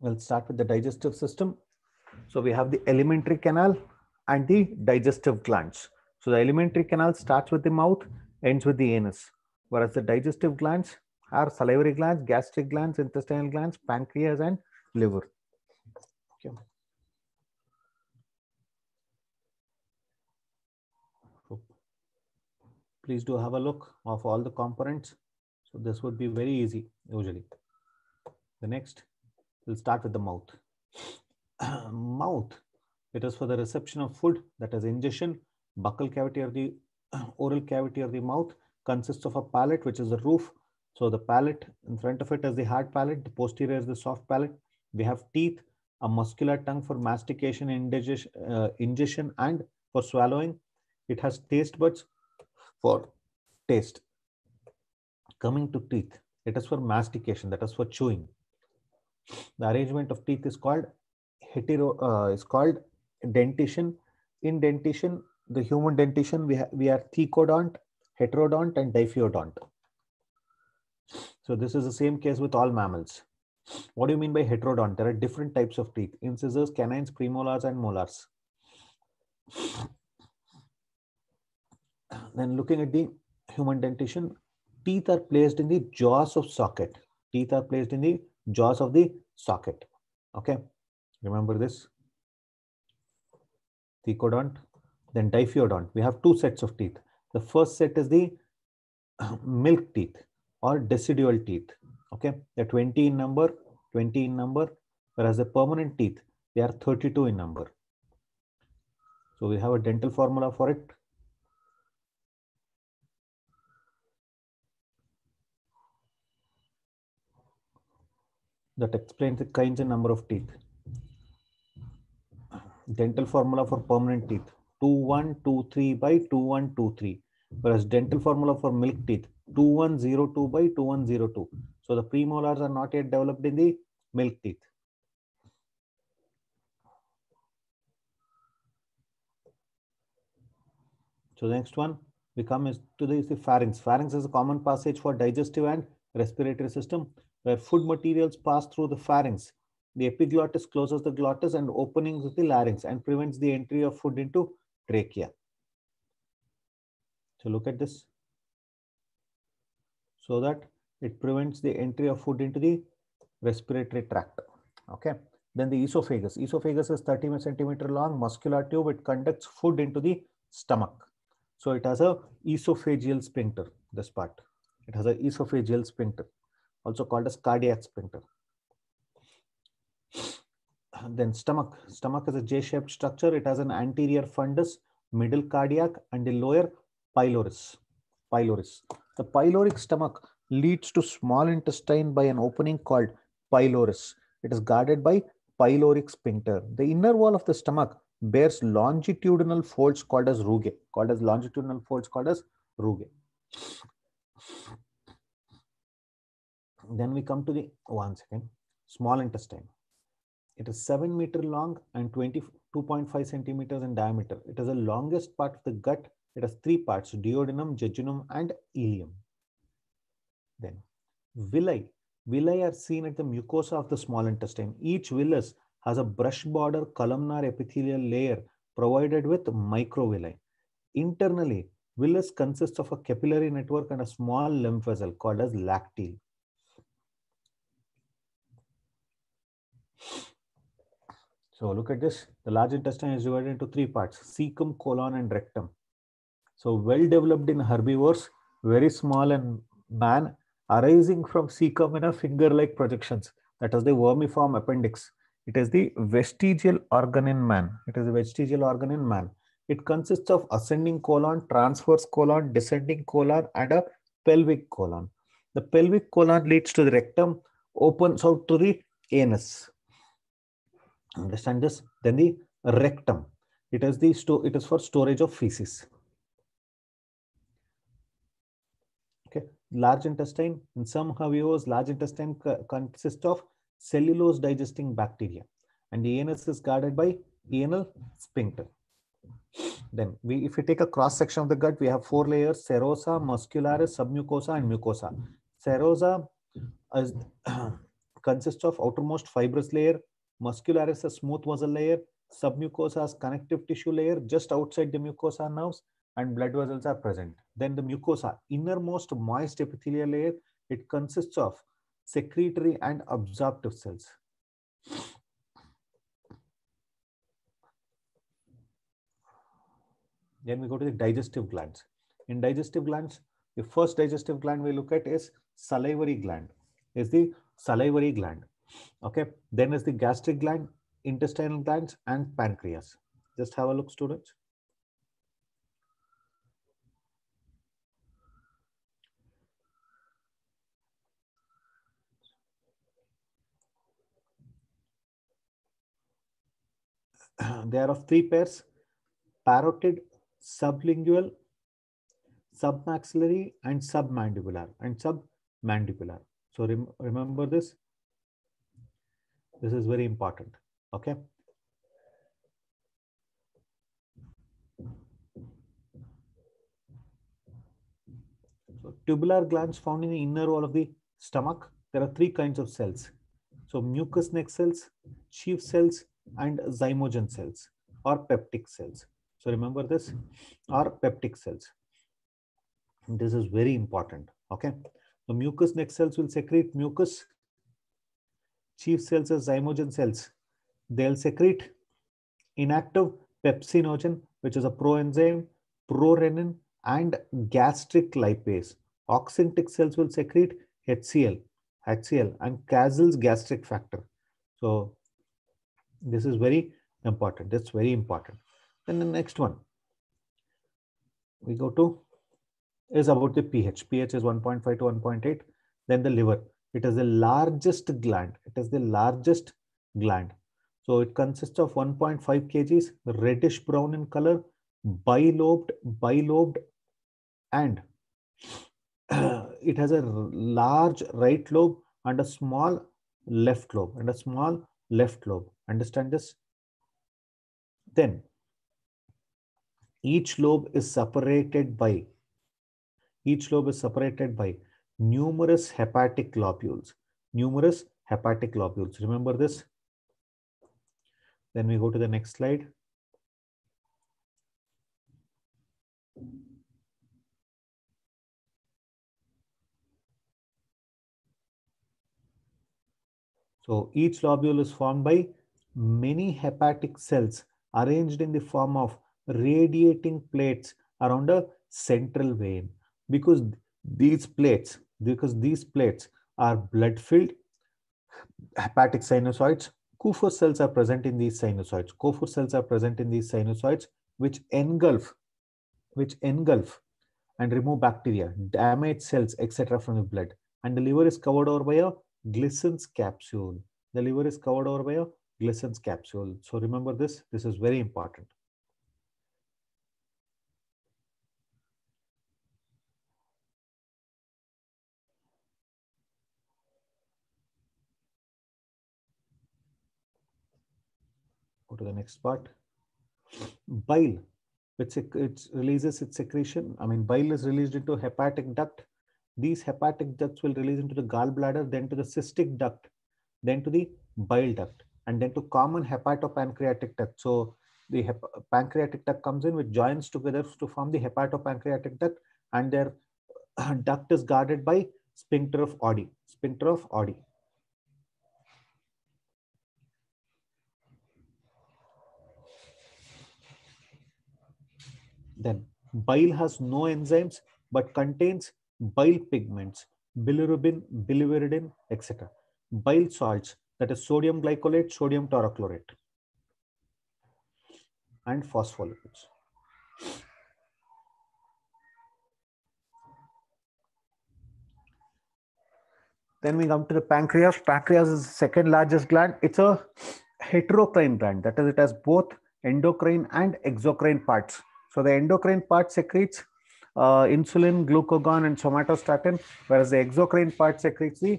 We'll start with the digestive system. So we have the alimentary canal and the digestive glands. So the alimentary canal starts with the mouth, ends with the anus, whereas the digestive glands are salivary glands, gastric glands, intestinal glands, pancreas, and liver. Okay. Please do have a look of all the components. So this would be very easy usually. The next, we'll start with the mouth. mouth, it is for the reception of food that is ingestion, buccal cavity or the oral cavity or the mouth consists of a palate which is the roof. So the palate in front of it is the hard palate, the posterior is the soft palate. We have teeth, a muscular tongue for mastication, uh, ingestion and for swallowing. It has taste buds for taste. Coming to teeth, it is for mastication, that is for chewing. The arrangement of teeth is called hetero, uh, is called dentition. In dentition, the human dentition, we, we are thecodont, heterodont, and diphyodont. So this is the same case with all mammals. What do you mean by heterodont? There are different types of teeth, incisors, canines, premolars, and molars. Then looking at the human dentition, teeth are placed in the jaws of socket. Teeth are placed in the jaws of the socket. Okay, remember this. Thecodont, then diphyodont. We have two sets of teeth. The first set is the milk teeth or decidual teeth. Okay, they're 20 in number, 20 in number, whereas the permanent teeth, they are 32 in number. So we have a dental formula for it. that explains the kinds and number of teeth. Dental formula for permanent teeth 2123 by 2123, whereas dental formula for milk teeth 2102 by 2102. So the premolars are not yet developed in the milk teeth. So the next one we come is to the, is the pharynx. Pharynx is a common passage for digestive and respiratory system where food materials pass through the pharynx. The epiglottis closes the glottis and openings of the larynx and prevents the entry of food into trachea. So look at this. So that it prevents the entry of food into the respiratory tract. Okay. Then the esophagus. Esophagus is 30 centimeter long muscular tube. It conducts food into the stomach. So it has a esophageal sphincter, this part. It has a esophageal sphincter also called as cardiac sphincter. Then stomach. Stomach is a J-shaped structure. It has an anterior fundus, middle cardiac, and a lower pylorus. Pylorus. The pyloric stomach leads to small intestine by an opening called pylorus. It is guarded by pyloric sphincter. The inner wall of the stomach bears longitudinal folds called as rugae, called as longitudinal folds called as rugae. Then we come to the one second small intestine. It is 7 meter long and 22.5 centimeters in diameter. It is the longest part of the gut. It has three parts, duodenum, jejunum, and ileum. Then villi. Villi are seen at the mucosa of the small intestine. Each villus has a brush border columnar epithelial layer provided with microvilli. Internally, villus consists of a capillary network and a small lymph vessel called as lacteal. So look at this. The large intestine is divided into three parts, cecum, colon, and rectum. So well developed in herbivores, very small and man, arising from cecum in a finger-like projections. That is the vermiform appendix. It is the vestigial organ in man. It is a vestigial organ in man. It consists of ascending colon, transverse colon, descending colon, and a pelvic colon. The pelvic colon leads to the rectum, opens out to the anus. Understand this? Then the rectum. It is the store. It is for storage of feces. Okay. Large intestine. In some herbivores. large intestine consists of cellulose digesting bacteria, and the anus is guarded by anal sphincter. Then we, if we take a cross section of the gut, we have four layers, serosa, muscularis, submucosa, and mucosa. Serosa is, consists of outermost fibrous layer, Muscularis a smooth muscle layer. Submucosa has connective tissue layer just outside the mucosa nerves and blood vessels are present. Then the mucosa, innermost moist epithelial layer, it consists of secretory and absorptive cells. Then we go to the digestive glands. In digestive glands, the first digestive gland we look at is salivary gland, is the salivary gland. Okay, then is the gastric gland, intestinal glands, and pancreas. Just have a look, students. they are of three pairs parotid sublingual submaxillary and submandibular and submandibular so rem remember this this is very important, okay? So tubular glands found in the inner wall of the stomach. There are three kinds of cells. So mucous neck cells, chief cells, and zymogen cells or peptic cells. So remember this are peptic cells. this is very important. Okay. The mucous neck cells will secrete mucus chief cells as zymogen cells. They'll secrete inactive pepsinogen, which is a proenzyme, prorenin, and gastric lipase. Oxyntic cells will secrete HCl, HCl, and casels gastric factor. So this is very important. That's very important. Then the next one we go to is about the pH. pH is 1.5 to 1.8. Then the liver. It is the largest gland. It is the largest gland. So it consists of 1.5 kgs, reddish brown in color, bilobed, bilobed, and it has a large right lobe and a small left lobe and a small left lobe. Understand this? Then each lobe is separated by each lobe is separated by numerous hepatic lobules. numerous hepatic lobules. Remember this? Then we go to the next slide. So each lobule is formed by many hepatic cells arranged in the form of radiating plates around a central vein because these plates because these plates are blood-filled hepatic sinusoids. Kupffer cells are present in these sinusoids. Kupffer cells are present in these sinusoids, which engulf, which engulf and remove bacteria, damaged cells, etc. from the blood. And the liver is covered over by a Glissen's capsule. The liver is covered over by a Glissen's capsule. So remember this, this is very important. to the next part. Bile, it, it releases its secretion. I mean, bile is released into hepatic duct. These hepatic ducts will release into the gallbladder, then to the cystic duct, then to the bile duct, and then to common hepatopancreatic duct. So the pancreatic duct comes in, which joins together to form the hepatopancreatic duct, and their duct is guarded by sphincter of Oddi. Sphincter of Oddi. Then bile has no enzymes but contains bile pigments, bilirubin, biliverdin, etc. Bile salts, that is sodium glycolate, sodium taurochlorate, and phospholipids. Then we come to the pancreas. Pancreas is the second largest gland. It's a heterocrine gland, that is, it has both endocrine and exocrine parts. So the endocrine part secretes uh, insulin, glucagon, and somatostatin, whereas the exocrine part secretes the,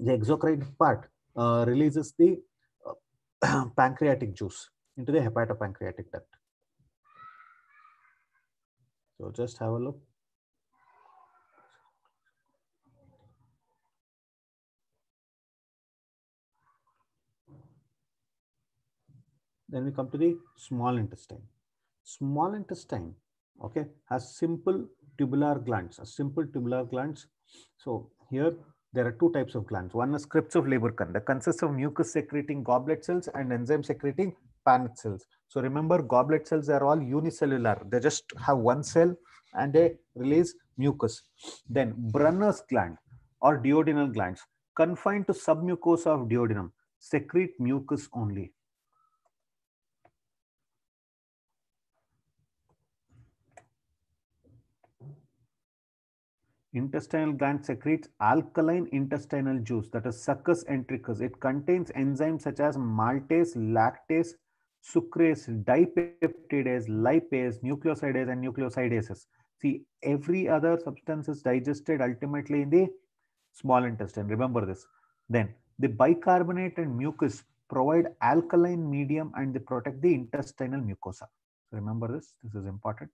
the exocrine part uh, releases the uh, pancreatic juice into the hepatopancreatic duct. So just have a look. Then we come to the small intestine. Small intestine, okay, has simple tubular glands, simple tubular glands. So here there are two types of glands. One is crypts of Leberkan that consists of mucus secreting goblet cells and enzyme secreting Paneth cells. So remember goblet cells are all unicellular. They just have one cell and they release mucus. Then Brunner's gland or duodenal glands confined to submucosa of duodenum secrete mucus only. Intestinal gland secretes alkaline intestinal juice, that is succus entricus. It contains enzymes such as maltase, lactase, sucrase, dipeptidase, lipase, nucleosidase, and nucleosidases. See, every other substance is digested ultimately in the small intestine. Remember this. Then the bicarbonate and mucus provide alkaline medium and they protect the intestinal mucosa. Remember this. This is important.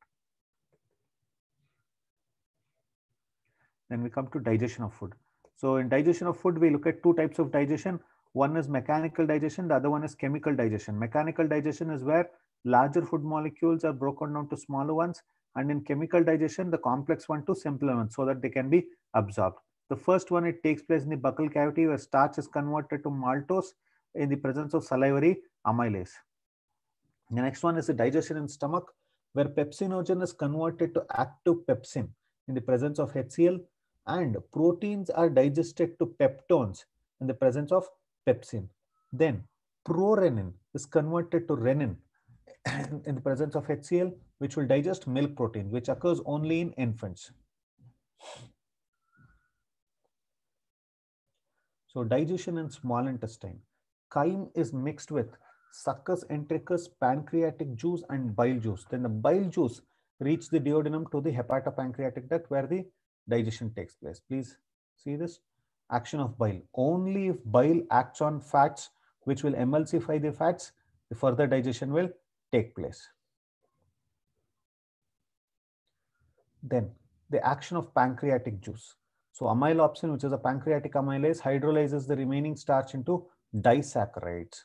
Then we come to digestion of food. So in digestion of food, we look at two types of digestion. One is mechanical digestion, the other one is chemical digestion. Mechanical digestion is where larger food molecules are broken down to smaller ones. And in chemical digestion, the complex one to simpler ones so that they can be absorbed. The first one, it takes place in the buccal cavity where starch is converted to maltose in the presence of salivary amylase. The next one is the digestion in stomach where pepsinogen is converted to active pepsin in the presence of HCl and proteins are digested to peptones in the presence of pepsin. Then prorenin is converted to renin in the presence of HCl, which will digest milk protein, which occurs only in infants. So digestion in small intestine. Chyme is mixed with succus, entericus, pancreatic juice and bile juice. Then the bile juice reaches the duodenum to the hepatopancreatic duct where the digestion takes place. Please see this action of bile. Only if bile acts on fats, which will emulsify the fats, the further digestion will take place. Then the action of pancreatic juice. So amylopsin, which is a pancreatic amylase, hydrolyzes the remaining starch into disaccharides.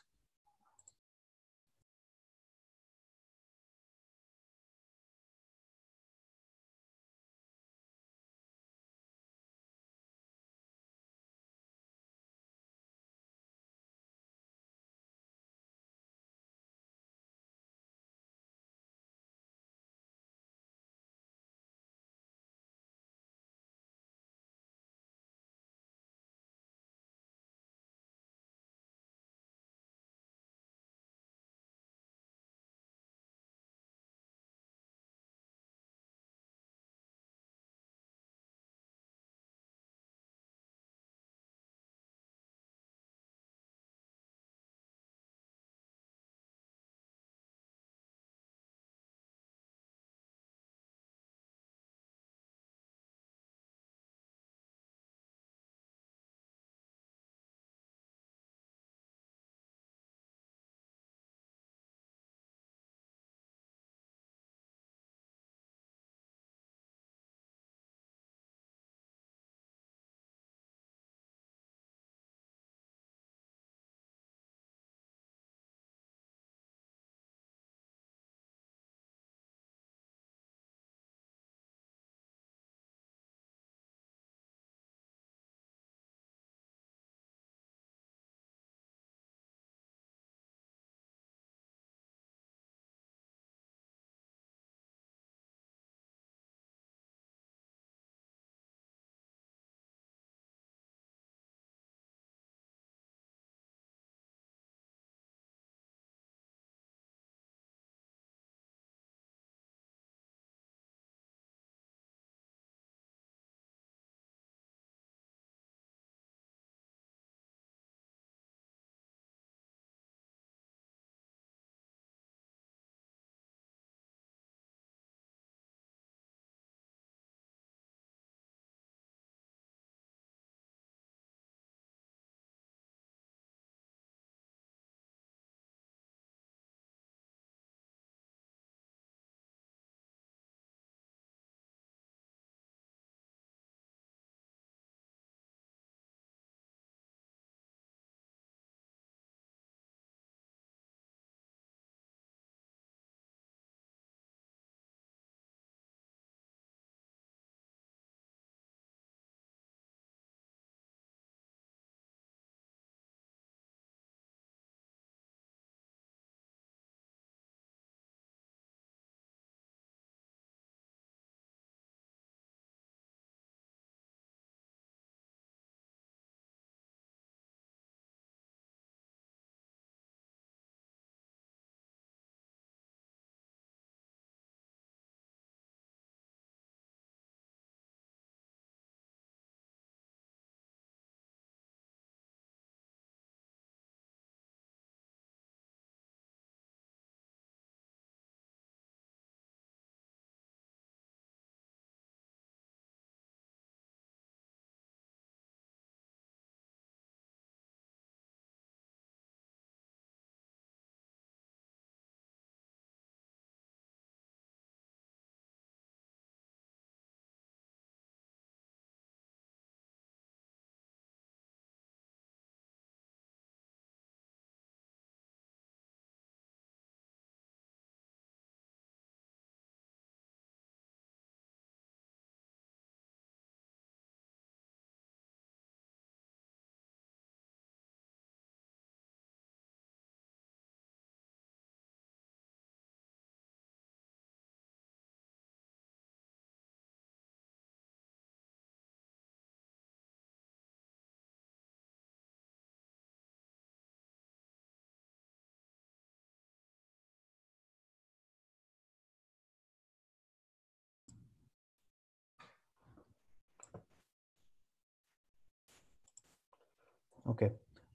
Okay.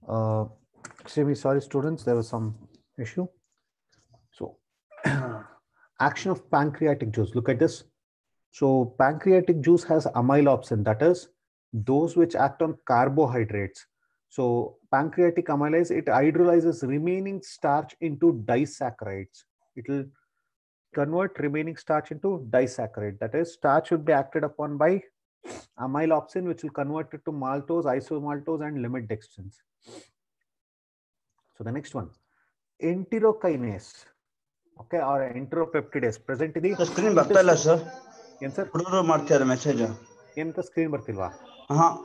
Uh, extremely sorry, students. There was some issue. So, action of pancreatic juice. Look at this. So, pancreatic juice has amylopsin, that is, those which act on carbohydrates. So, pancreatic amylase, it hydrolyzes remaining starch into disaccharides. It will convert remaining starch into disaccharide. That is, starch would be acted upon by amyloxin, which will convert it to maltose, isomaltose, and limit dextrins. So the next one, enterokinase, okay, or enteropeptidase present in the, the screen. Bartala, sir. Yes, sir. Puduro Martha message. Yen the screen Bartilva. Uh huh.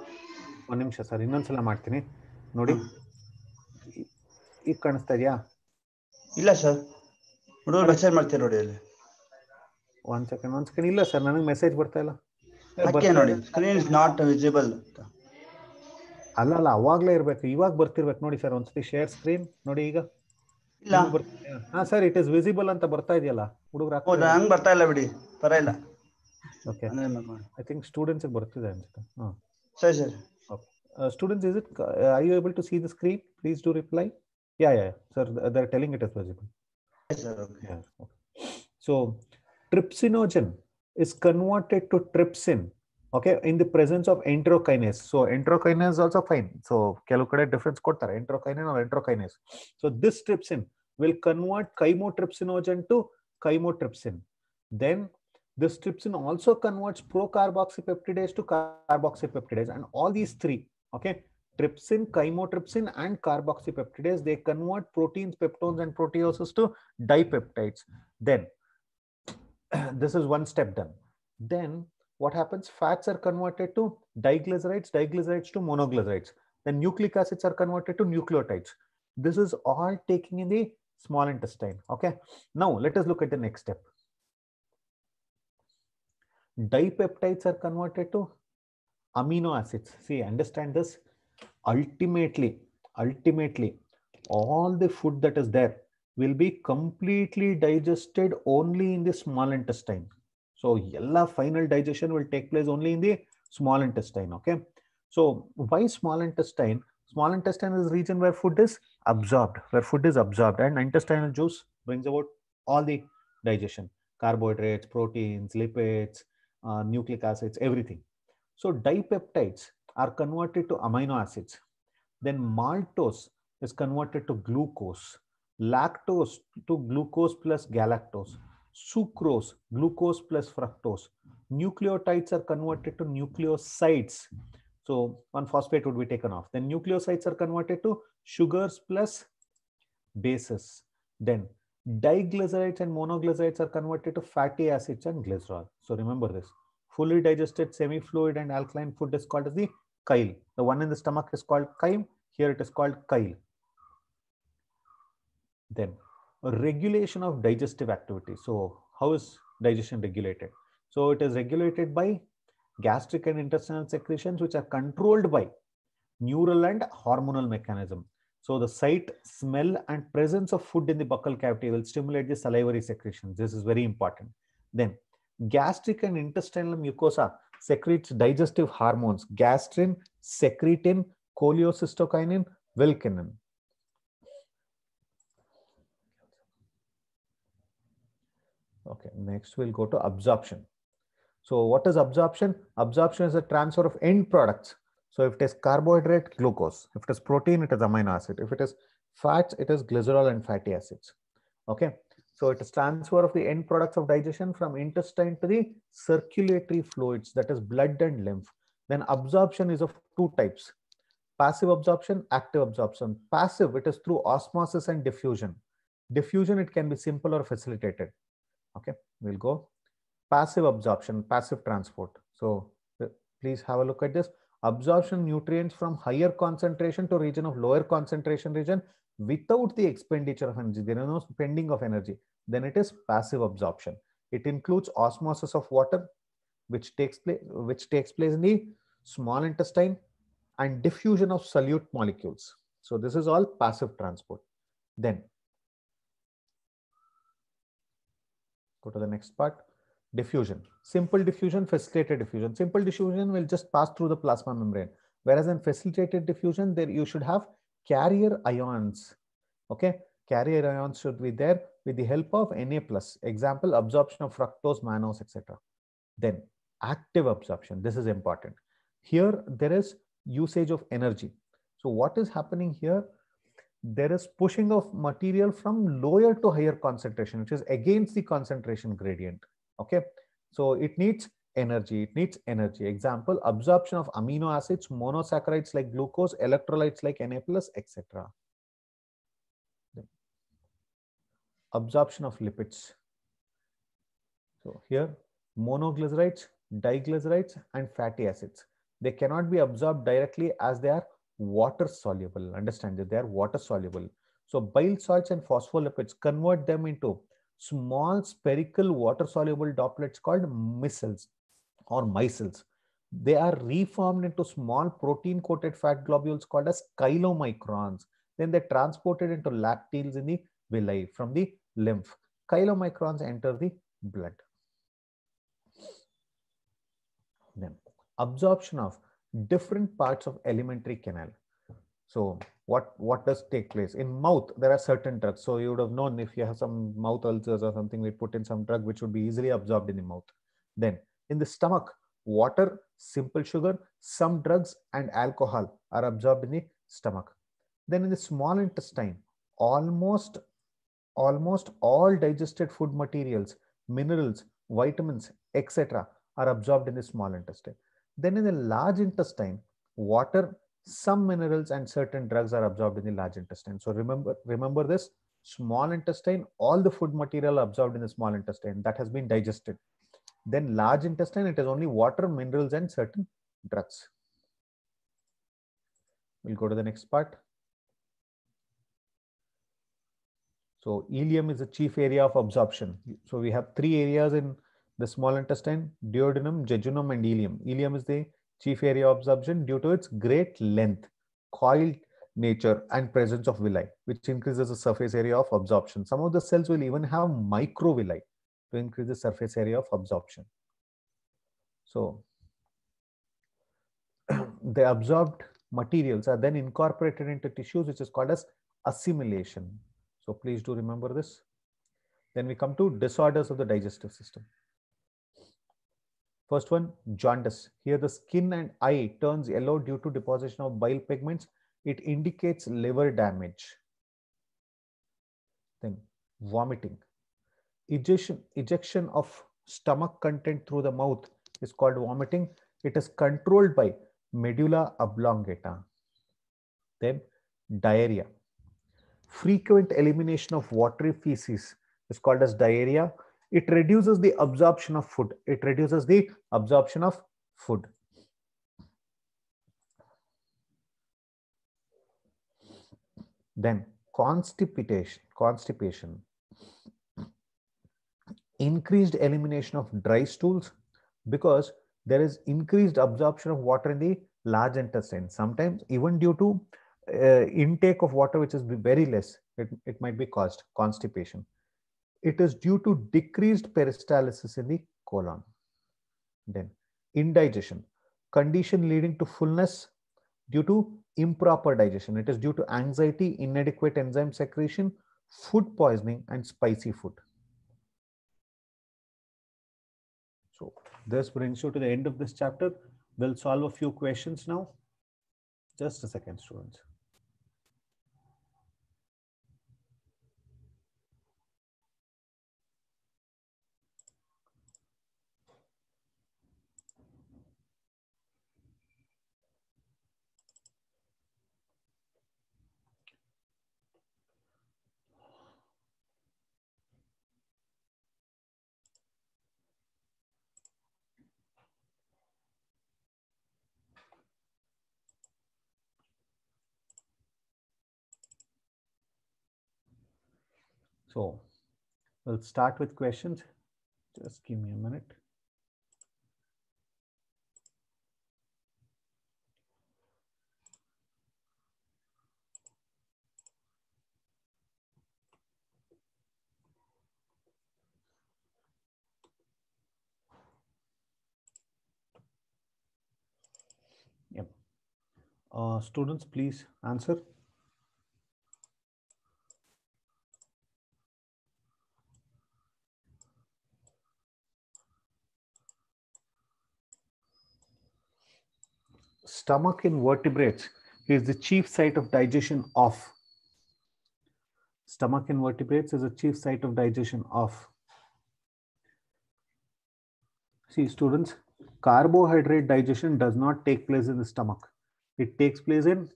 One imsha, sir. Inan sala martini. Nodi. Ikanstaria. Illa, sir. Puduro Bachar Martha Rodele. One second, one second. Illa, sir. Nothing message Bartala. ನೋಡಿ screen is not ಅಂತ ಅಲ್ಲ ಅಲ್ಲ ಅವಾಗ್ಲೇ ಇರ್ಬೇಕು ಇವಾಗ ಬರ್ತಿರ್ಬೇಕು ನೋಡಿ sir ಒಂದ್ಸತಿ share screen ನೋಡಿ ಈಗ ಇಲ್ಲ ಹಾ ಸರ್ ಇಟ್ ಇಸ್ ವಿಸಿಬಲ್ ಅಂತ ಬರ್ತಾ ಇದೆಯಲ್ಲ ಹುಡುಗರ ಹೌದಾ ಹಂಗ್ ಬರ್ತಾ ಇಲ್ಲ ಬಿಡಿ ಪರವಾಗಿಲ್ಲ ಓಕೆ ಐ ಥಿಂಕ್ ಸ್ಟೂಡೆಂಟ್ಸ್ ಬರ್ತಿದೆ ಅನ್ಸುತ್ತೆ ಹಾ ಸರಿ ಸರಿ students is it I you able to see the screen please to reply yeah yeah sir they are telling it is visible sir okay so trypsinogen is converted to trypsin okay in the presence of enterokinase so enterokinase is also fine so ಕೆಲವು difference difference ಕೊಡ್ತಾರೆ enterokinase or enterokinase. So, this trypsin will convert chymotrypsinogen to chymotrypsin. Then, this trypsin also converts procarboxypeptidase to carboxypeptidase and all these three okay trypsin chymotrypsin and carboxypeptidase they convert proteins peptones and proteases to dipeptides then this is one step done. Then what happens? Fats are converted to diglycerides, diglycerides to monoglycerides. Then nucleic acids are converted to nucleotides. This is all taking in the small intestine. Okay. Now let us look at the next step. Dipeptides are converted to amino acids. See, understand this. Ultimately, ultimately, all the food that is there will be completely digested only in the small intestine. So yella final digestion will take place only in the small intestine. Okay. So why small intestine? Small intestine is region where food is absorbed, where food is absorbed and intestinal juice brings about all the digestion, carbohydrates, proteins, lipids, uh, nucleic acids, everything. So dipeptides are converted to amino acids. Then maltose is converted to glucose lactose to glucose plus galactose, sucrose, glucose plus fructose. Nucleotides are converted to nucleosides. So one phosphate would be taken off. Then nucleosides are converted to sugars plus bases. Then diglycerides and monoglycerides are converted to fatty acids and glycerol. So remember this. Fully digested, semi-fluid and alkaline food is called as the chyle. The one in the stomach is called chyme. Here it is called chyle. Then regulation of digestive activity. So how is digestion regulated? So it is regulated by gastric and intestinal secretions, which are controlled by neural and hormonal mechanism. So the sight, smell, and presence of food in the buccal cavity will stimulate the salivary secretions. This is very important. Then gastric and intestinal mucosa secretes digestive hormones, gastrin, secretin, cholecystokinin, vilkinin. Okay, next we'll go to absorption. So what is absorption? Absorption is a transfer of end products. So if it is carbohydrate, glucose. If it is protein, it is amino acid. If it is fats, it is glycerol and fatty acids. Okay. So it is transfer of the end products of digestion from intestine to the circulatory fluids, that is blood and lymph. Then absorption is of two types, passive absorption, active absorption. Passive, it is through osmosis and diffusion. Diffusion, it can be simple or facilitated. Okay, we'll go passive absorption, passive transport. So uh, please have a look at this. Absorption nutrients from higher concentration to region of lower concentration region without the expenditure of energy. There is no spending of energy. Then it is passive absorption. It includes osmosis of water, which takes place, which takes place in the small intestine and diffusion of solute molecules. So this is all passive transport. Then Go to the next part. Diffusion. Simple diffusion, facilitated diffusion. Simple diffusion will just pass through the plasma membrane. Whereas in facilitated diffusion, there you should have carrier ions. Okay, carrier ions should be there with the help of Na+. plus. Example, absorption of fructose, mannose, etc. Then active absorption. This is important. Here, there is usage of energy. So what is happening here? there is pushing of material from lower to higher concentration, which is against the concentration gradient. Okay, so it needs energy. It needs energy. Example, absorption of amino acids, monosaccharides like glucose, electrolytes like Na+, plus, etc. Absorption of lipids. So here, monoglycerides, diglycerides, and fatty acids. They cannot be absorbed directly as they are water soluble. Understand that they are water soluble. So bile salts and phospholipids convert them into small spherical water soluble droplets called micelles or micelles. They are reformed into small protein coated fat globules called as chylomicrons. Then they're transported into lacteals in the villi from the lymph. Chylomicrons enter the blood. Then absorption of different parts of elementary canal. So what, what does take place? In mouth, there are certain drugs. So you would have known if you have some mouth ulcers or something, we put in some drug which would be easily absorbed in the mouth. Then in the stomach, water, simple sugar, some drugs and alcohol are absorbed in the stomach. Then in the small intestine, almost, almost all digested food materials, minerals, vitamins, etc. are absorbed in the small intestine. Then in the large intestine, water, some minerals and certain drugs are absorbed in the large intestine. So remember, remember this small intestine, all the food material absorbed in the small intestine that has been digested. Then large intestine, it has only water, minerals and certain drugs. We'll go to the next part. So ileum is the chief area of absorption. So we have three areas in the small intestine, duodenum, jejunum, and ileum. Ileum is the chief area of absorption due to its great length, coiled nature, and presence of villi, which increases the surface area of absorption. Some of the cells will even have microvilli to increase the surface area of absorption. So, the absorbed materials are then incorporated into tissues, which is called as assimilation. So, please do remember this. Then we come to disorders of the digestive system. First one, jaundice. Here the skin and eye turns yellow due to deposition of bile pigments. It indicates liver damage. Then vomiting. Ejection, ejection of stomach content through the mouth is called vomiting. It is controlled by medulla oblongata. Then diarrhea. Frequent elimination of watery feces is called as diarrhea it reduces the absorption of food it reduces the absorption of food then constipation constipation increased elimination of dry stools because there is increased absorption of water in the large intestine sometimes even due to uh, intake of water which is very less it, it might be caused constipation it is due to decreased peristalsis in the colon. Then indigestion, condition leading to fullness due to improper digestion. It is due to anxiety, inadequate enzyme secretion, food poisoning and spicy food. So this brings you to the end of this chapter. We'll solve a few questions now. Just a second, students. So we'll start with questions. Just give me a minute. Yep. Uh, students, please answer. stomach in vertebrates is the chief site of digestion of. Stomach in vertebrates is the chief site of digestion of. See students, carbohydrate digestion does not take place in the stomach. It takes place in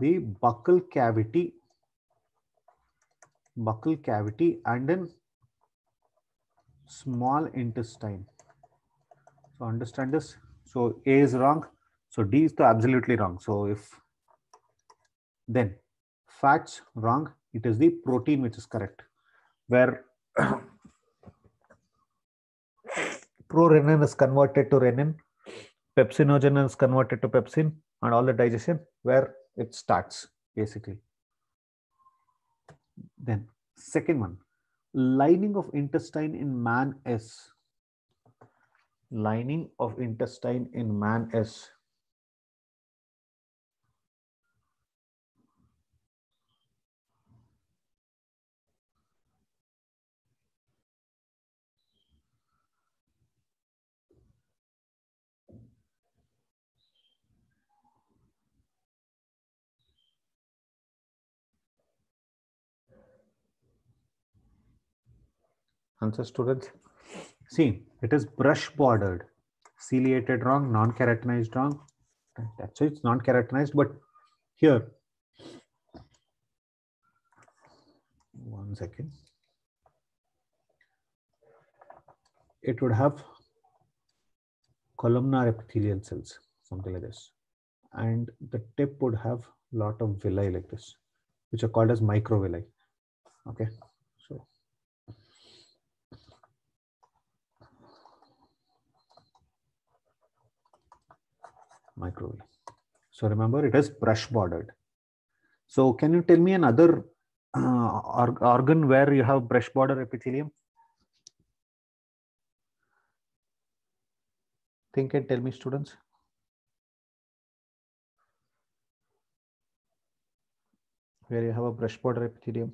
the buccal cavity, buccal cavity and in small intestine. So understand this so A is wrong. So D is the absolutely wrong. So if then fats wrong, it is the protein which is correct. Where prorenin is converted to renin, pepsinogen is converted to pepsin, and all the digestion where it starts basically. Then second one, lining of intestine in man is lining of intestine in man is answer students See, it is brush bordered, ciliated wrong, non-keratinized wrong. That's why it's non-keratinized, but here, one second. It would have columnar epithelial cells, something like this. And the tip would have lot of villi like this, which are called as microvilli. Okay, microwave. So remember it is brush bordered. So can you tell me another uh, organ where you have brush border epithelium? Think and tell me students. Where you have a brush border epithelium.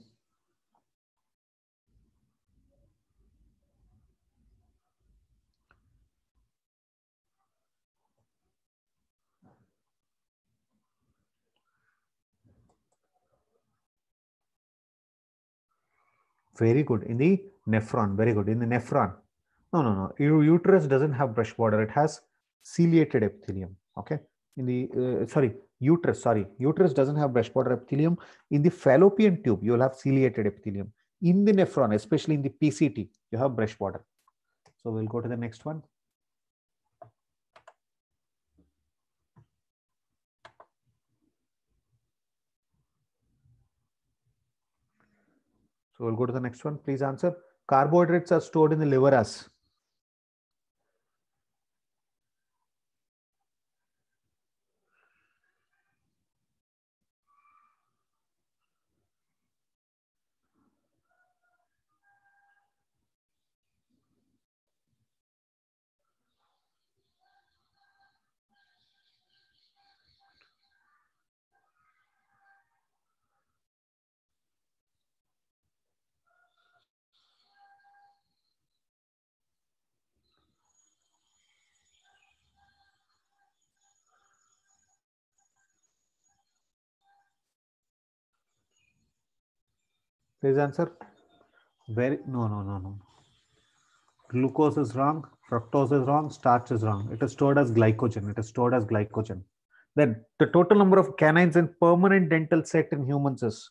Very good. In the nephron. Very good. In the nephron. No, no, no. Your uterus doesn't have brush border. It has ciliated epithelium. Okay. In the, uh, sorry, uterus, sorry. Uterus doesn't have brush border epithelium. In the fallopian tube, you'll have ciliated epithelium. In the nephron, especially in the PCT, you have brush border. So we'll go to the next one. So we'll go to the next one. Please answer. Carbohydrates are stored in the liver as Please answer. Very no no no no. Glucose is wrong. Fructose is wrong. Starch is wrong. It is stored as glycogen. It is stored as glycogen. Then the total number of canines in permanent dental set in humans is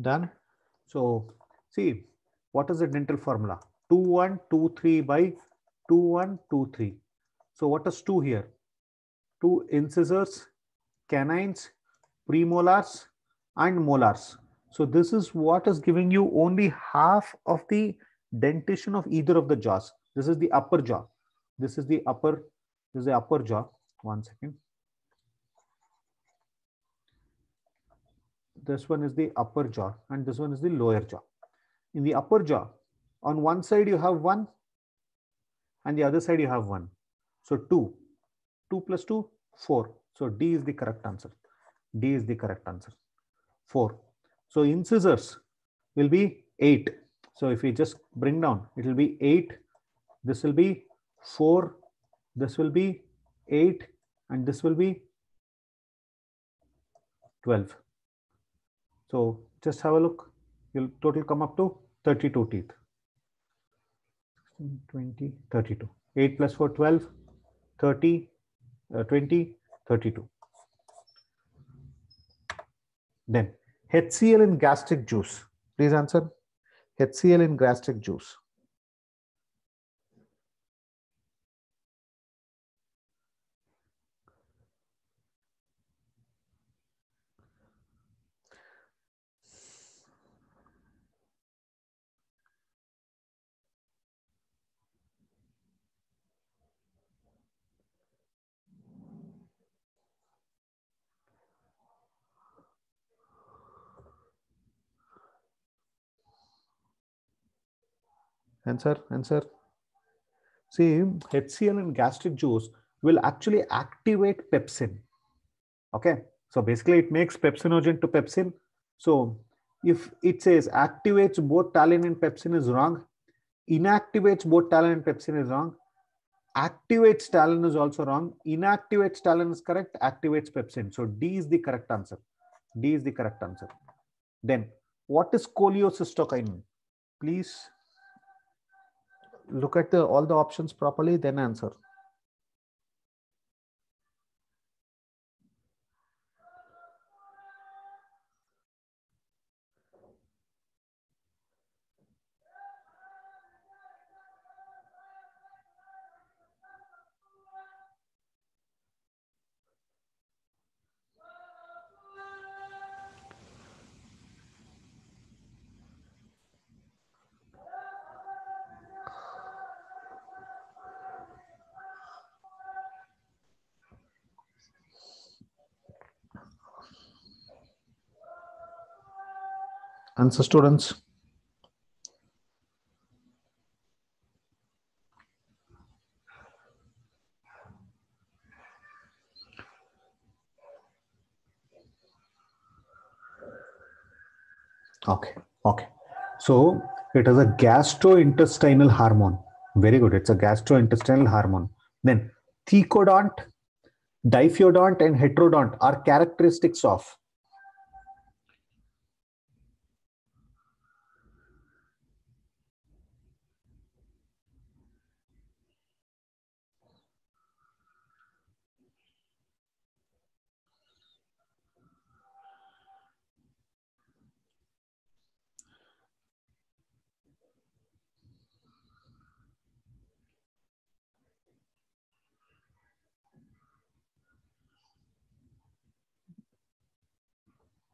Done. So see, what is the dental formula? 2, 1, 2, 3 by 2, 1, 2, 3. So what is 2 here? 2 incisors, canines, premolars, and molars. So this is what is giving you only half of the dentition of either of the jaws. This is the upper jaw. This is the upper, this is the upper jaw. One second. this one is the upper jaw and this one is the lower jaw. In the upper jaw, on one side you have one and the other side you have one. So two, two plus two, four. So D is the correct answer. D is the correct answer, four. So incisors will be eight. So if we just bring down, it will be eight, this will be four, this will be eight, and this will be 12. So just have a look. You'll total come up to 32 teeth. 20, 32. 8 plus 4, 12, 30, uh, 20, 32. Then HCl in gastric juice. Please answer. HCl in gastric juice. Answer, answer. See, HCl and gastric juice will actually activate pepsin. Okay, so basically it makes pepsinogen to pepsin. So if it says activates both talin and pepsin is wrong, inactivates both talin and pepsin is wrong, activates talin is also wrong, inactivates talin is correct, activates pepsin. So D is the correct answer. D is the correct answer. Then what is cholecystokinin? Please look at the all the options properly then answer answer students okay okay so it is a gastrointestinal hormone very good it's a gastrointestinal hormone then thecodont diphyodont and heterodont are characteristics of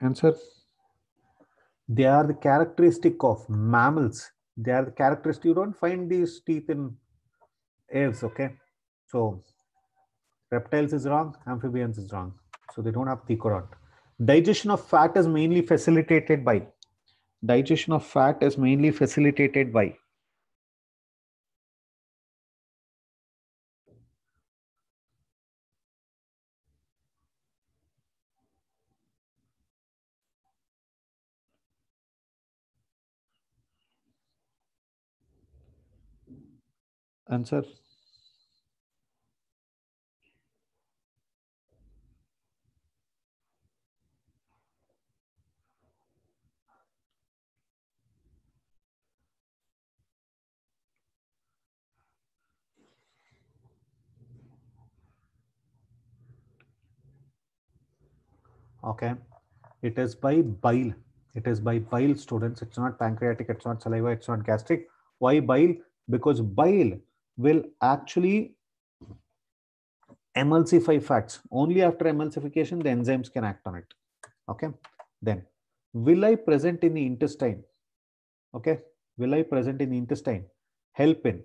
answer? They are the characteristic of mammals. They are the characteristic. You don't find these teeth in apes, okay? So reptiles is wrong, amphibians is wrong. So they don't have thecorot. Digestion of fat is mainly facilitated by digestion of fat is mainly facilitated by answer? okay it is by bile it is by bile students it's not pancreatic it's not saliva it's not gastric why bile because bile will actually emulsify fats. Only after emulsification, the enzymes can act on it. Okay. Then, will I present in the intestine? Okay. Will I present in the intestine? Help in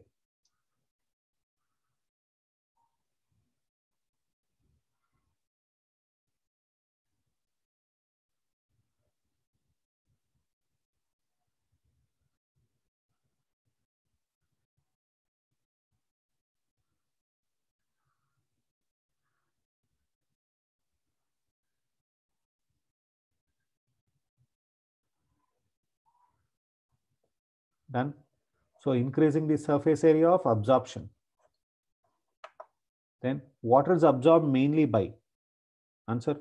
Done. So increasing the surface area of absorption. Then water is absorbed mainly by answer.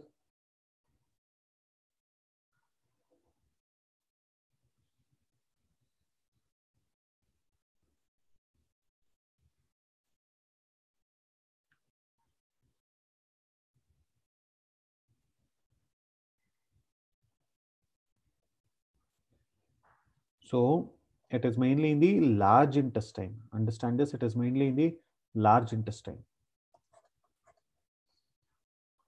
So it is mainly in the large intestine. Understand this, it is mainly in the large intestine.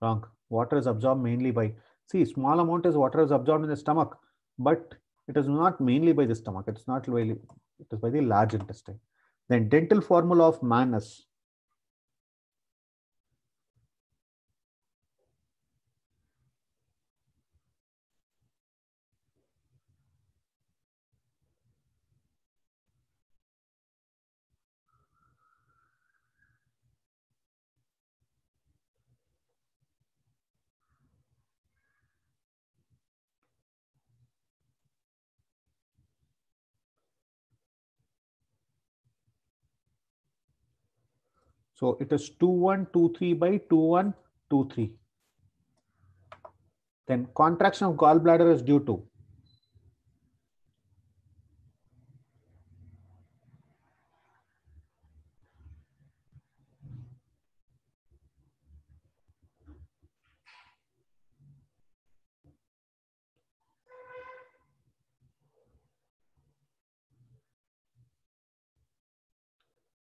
Wrong. Water is absorbed mainly by, see, small amount is water is absorbed in the stomach, but it is not mainly by the stomach. It's not really, it is by the large intestine. Then dental formula of manus. So it is 2123 by 2123. Then contraction of gallbladder is due to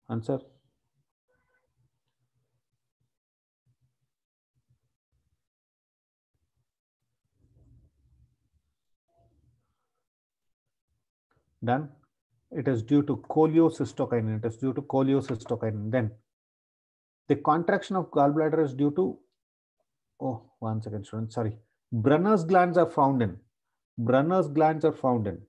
answer Done. It is due to cholecystokinin. It is due to cholecystokinin. Then the contraction of gallbladder is due to, oh, one second, students, sorry. Brunner's glands are found in. Brunner's glands are found in.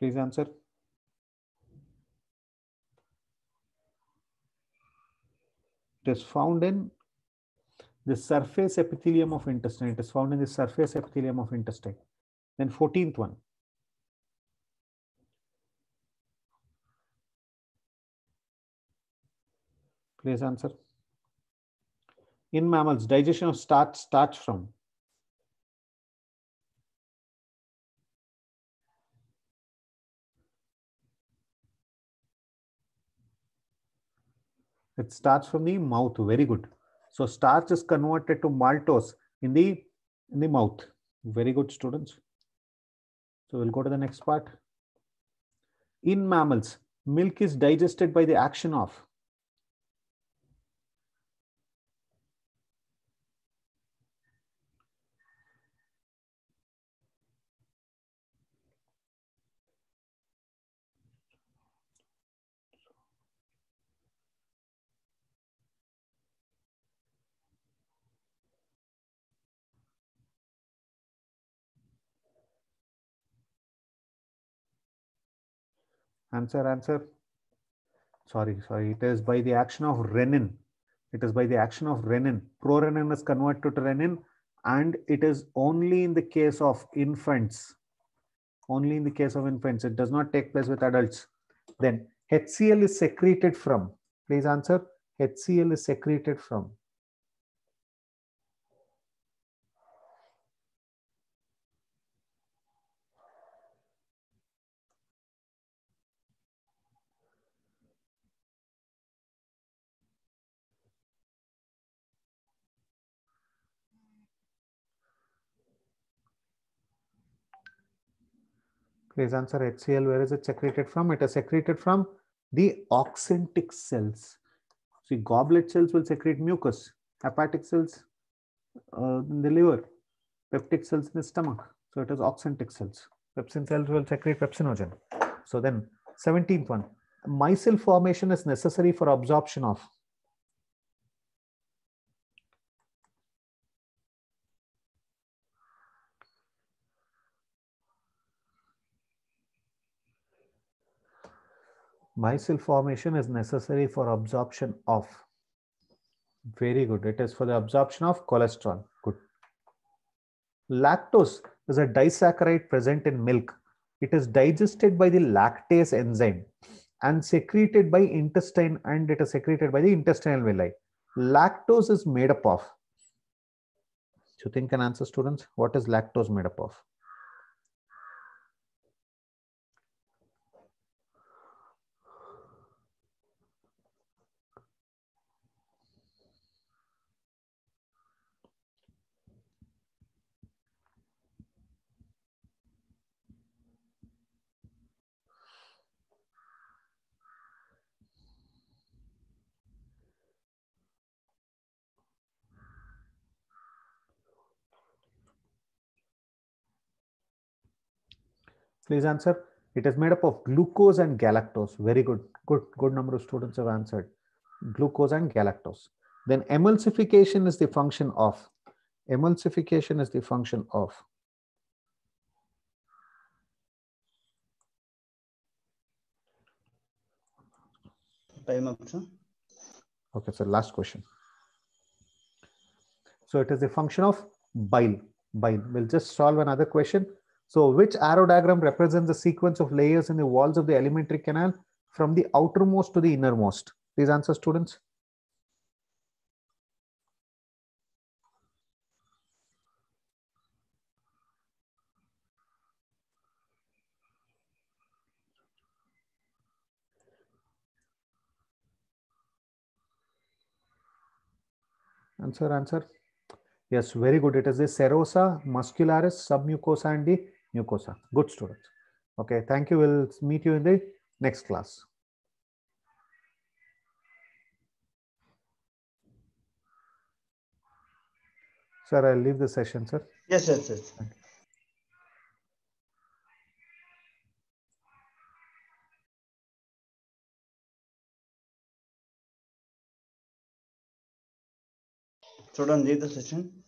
Please answer. It is found in the surface epithelium of intestine. It is found in the surface epithelium of intestine. Then 14th one. Please answer. In mammals, digestion of starch starts from It starts from the mouth. Very good. So starch is converted to maltose in the in the mouth. Very good, students. So we'll go to the next part. In mammals, milk is digested by the action of Answer, answer. Sorry, sorry. It is by the action of renin. It is by the action of renin. Prorenin is converted to renin and it is only in the case of infants. Only in the case of infants. It does not take place with adults. Then HCl is secreted from. Please answer. HCl is secreted from Today's answer HCl, where is it secreted from? It is secreted from the oxyntic cells. See, goblet cells will secrete mucus, hepatic cells uh, in the liver, peptic cells in the stomach. So it is oxyntic cells. Pepsin cells will secrete pepsinogen. So then 17th one, micelle formation is necessary for absorption of Mycel formation is necessary for absorption of. Very good. It is for the absorption of cholesterol. Good. Lactose is a disaccharide present in milk. It is digested by the lactase enzyme and secreted by intestine and it is secreted by the intestinal villi. Lactose is made up of. So think and answer students, what is lactose made up of? Please answer. It is made up of glucose and galactose. Very good. Good, good number of students have answered. Glucose and galactose. Then emulsification is the function of. Emulsification is the function of. Time up, sir. Okay, so last question. So it is a function of bile. Bile. We'll just solve another question so which arrow diagram represents the sequence of layers in the walls of the alimentary canal from the outermost to the innermost? Please answer students. Answer, answer. Yes, very good. It is the serosa, muscularis, submucosa, and the mucosa. Good students. Okay, thank you. We'll meet you in the next class. Sir, I'll leave the session, sir. Yes, yes, yes. Student, leave the session.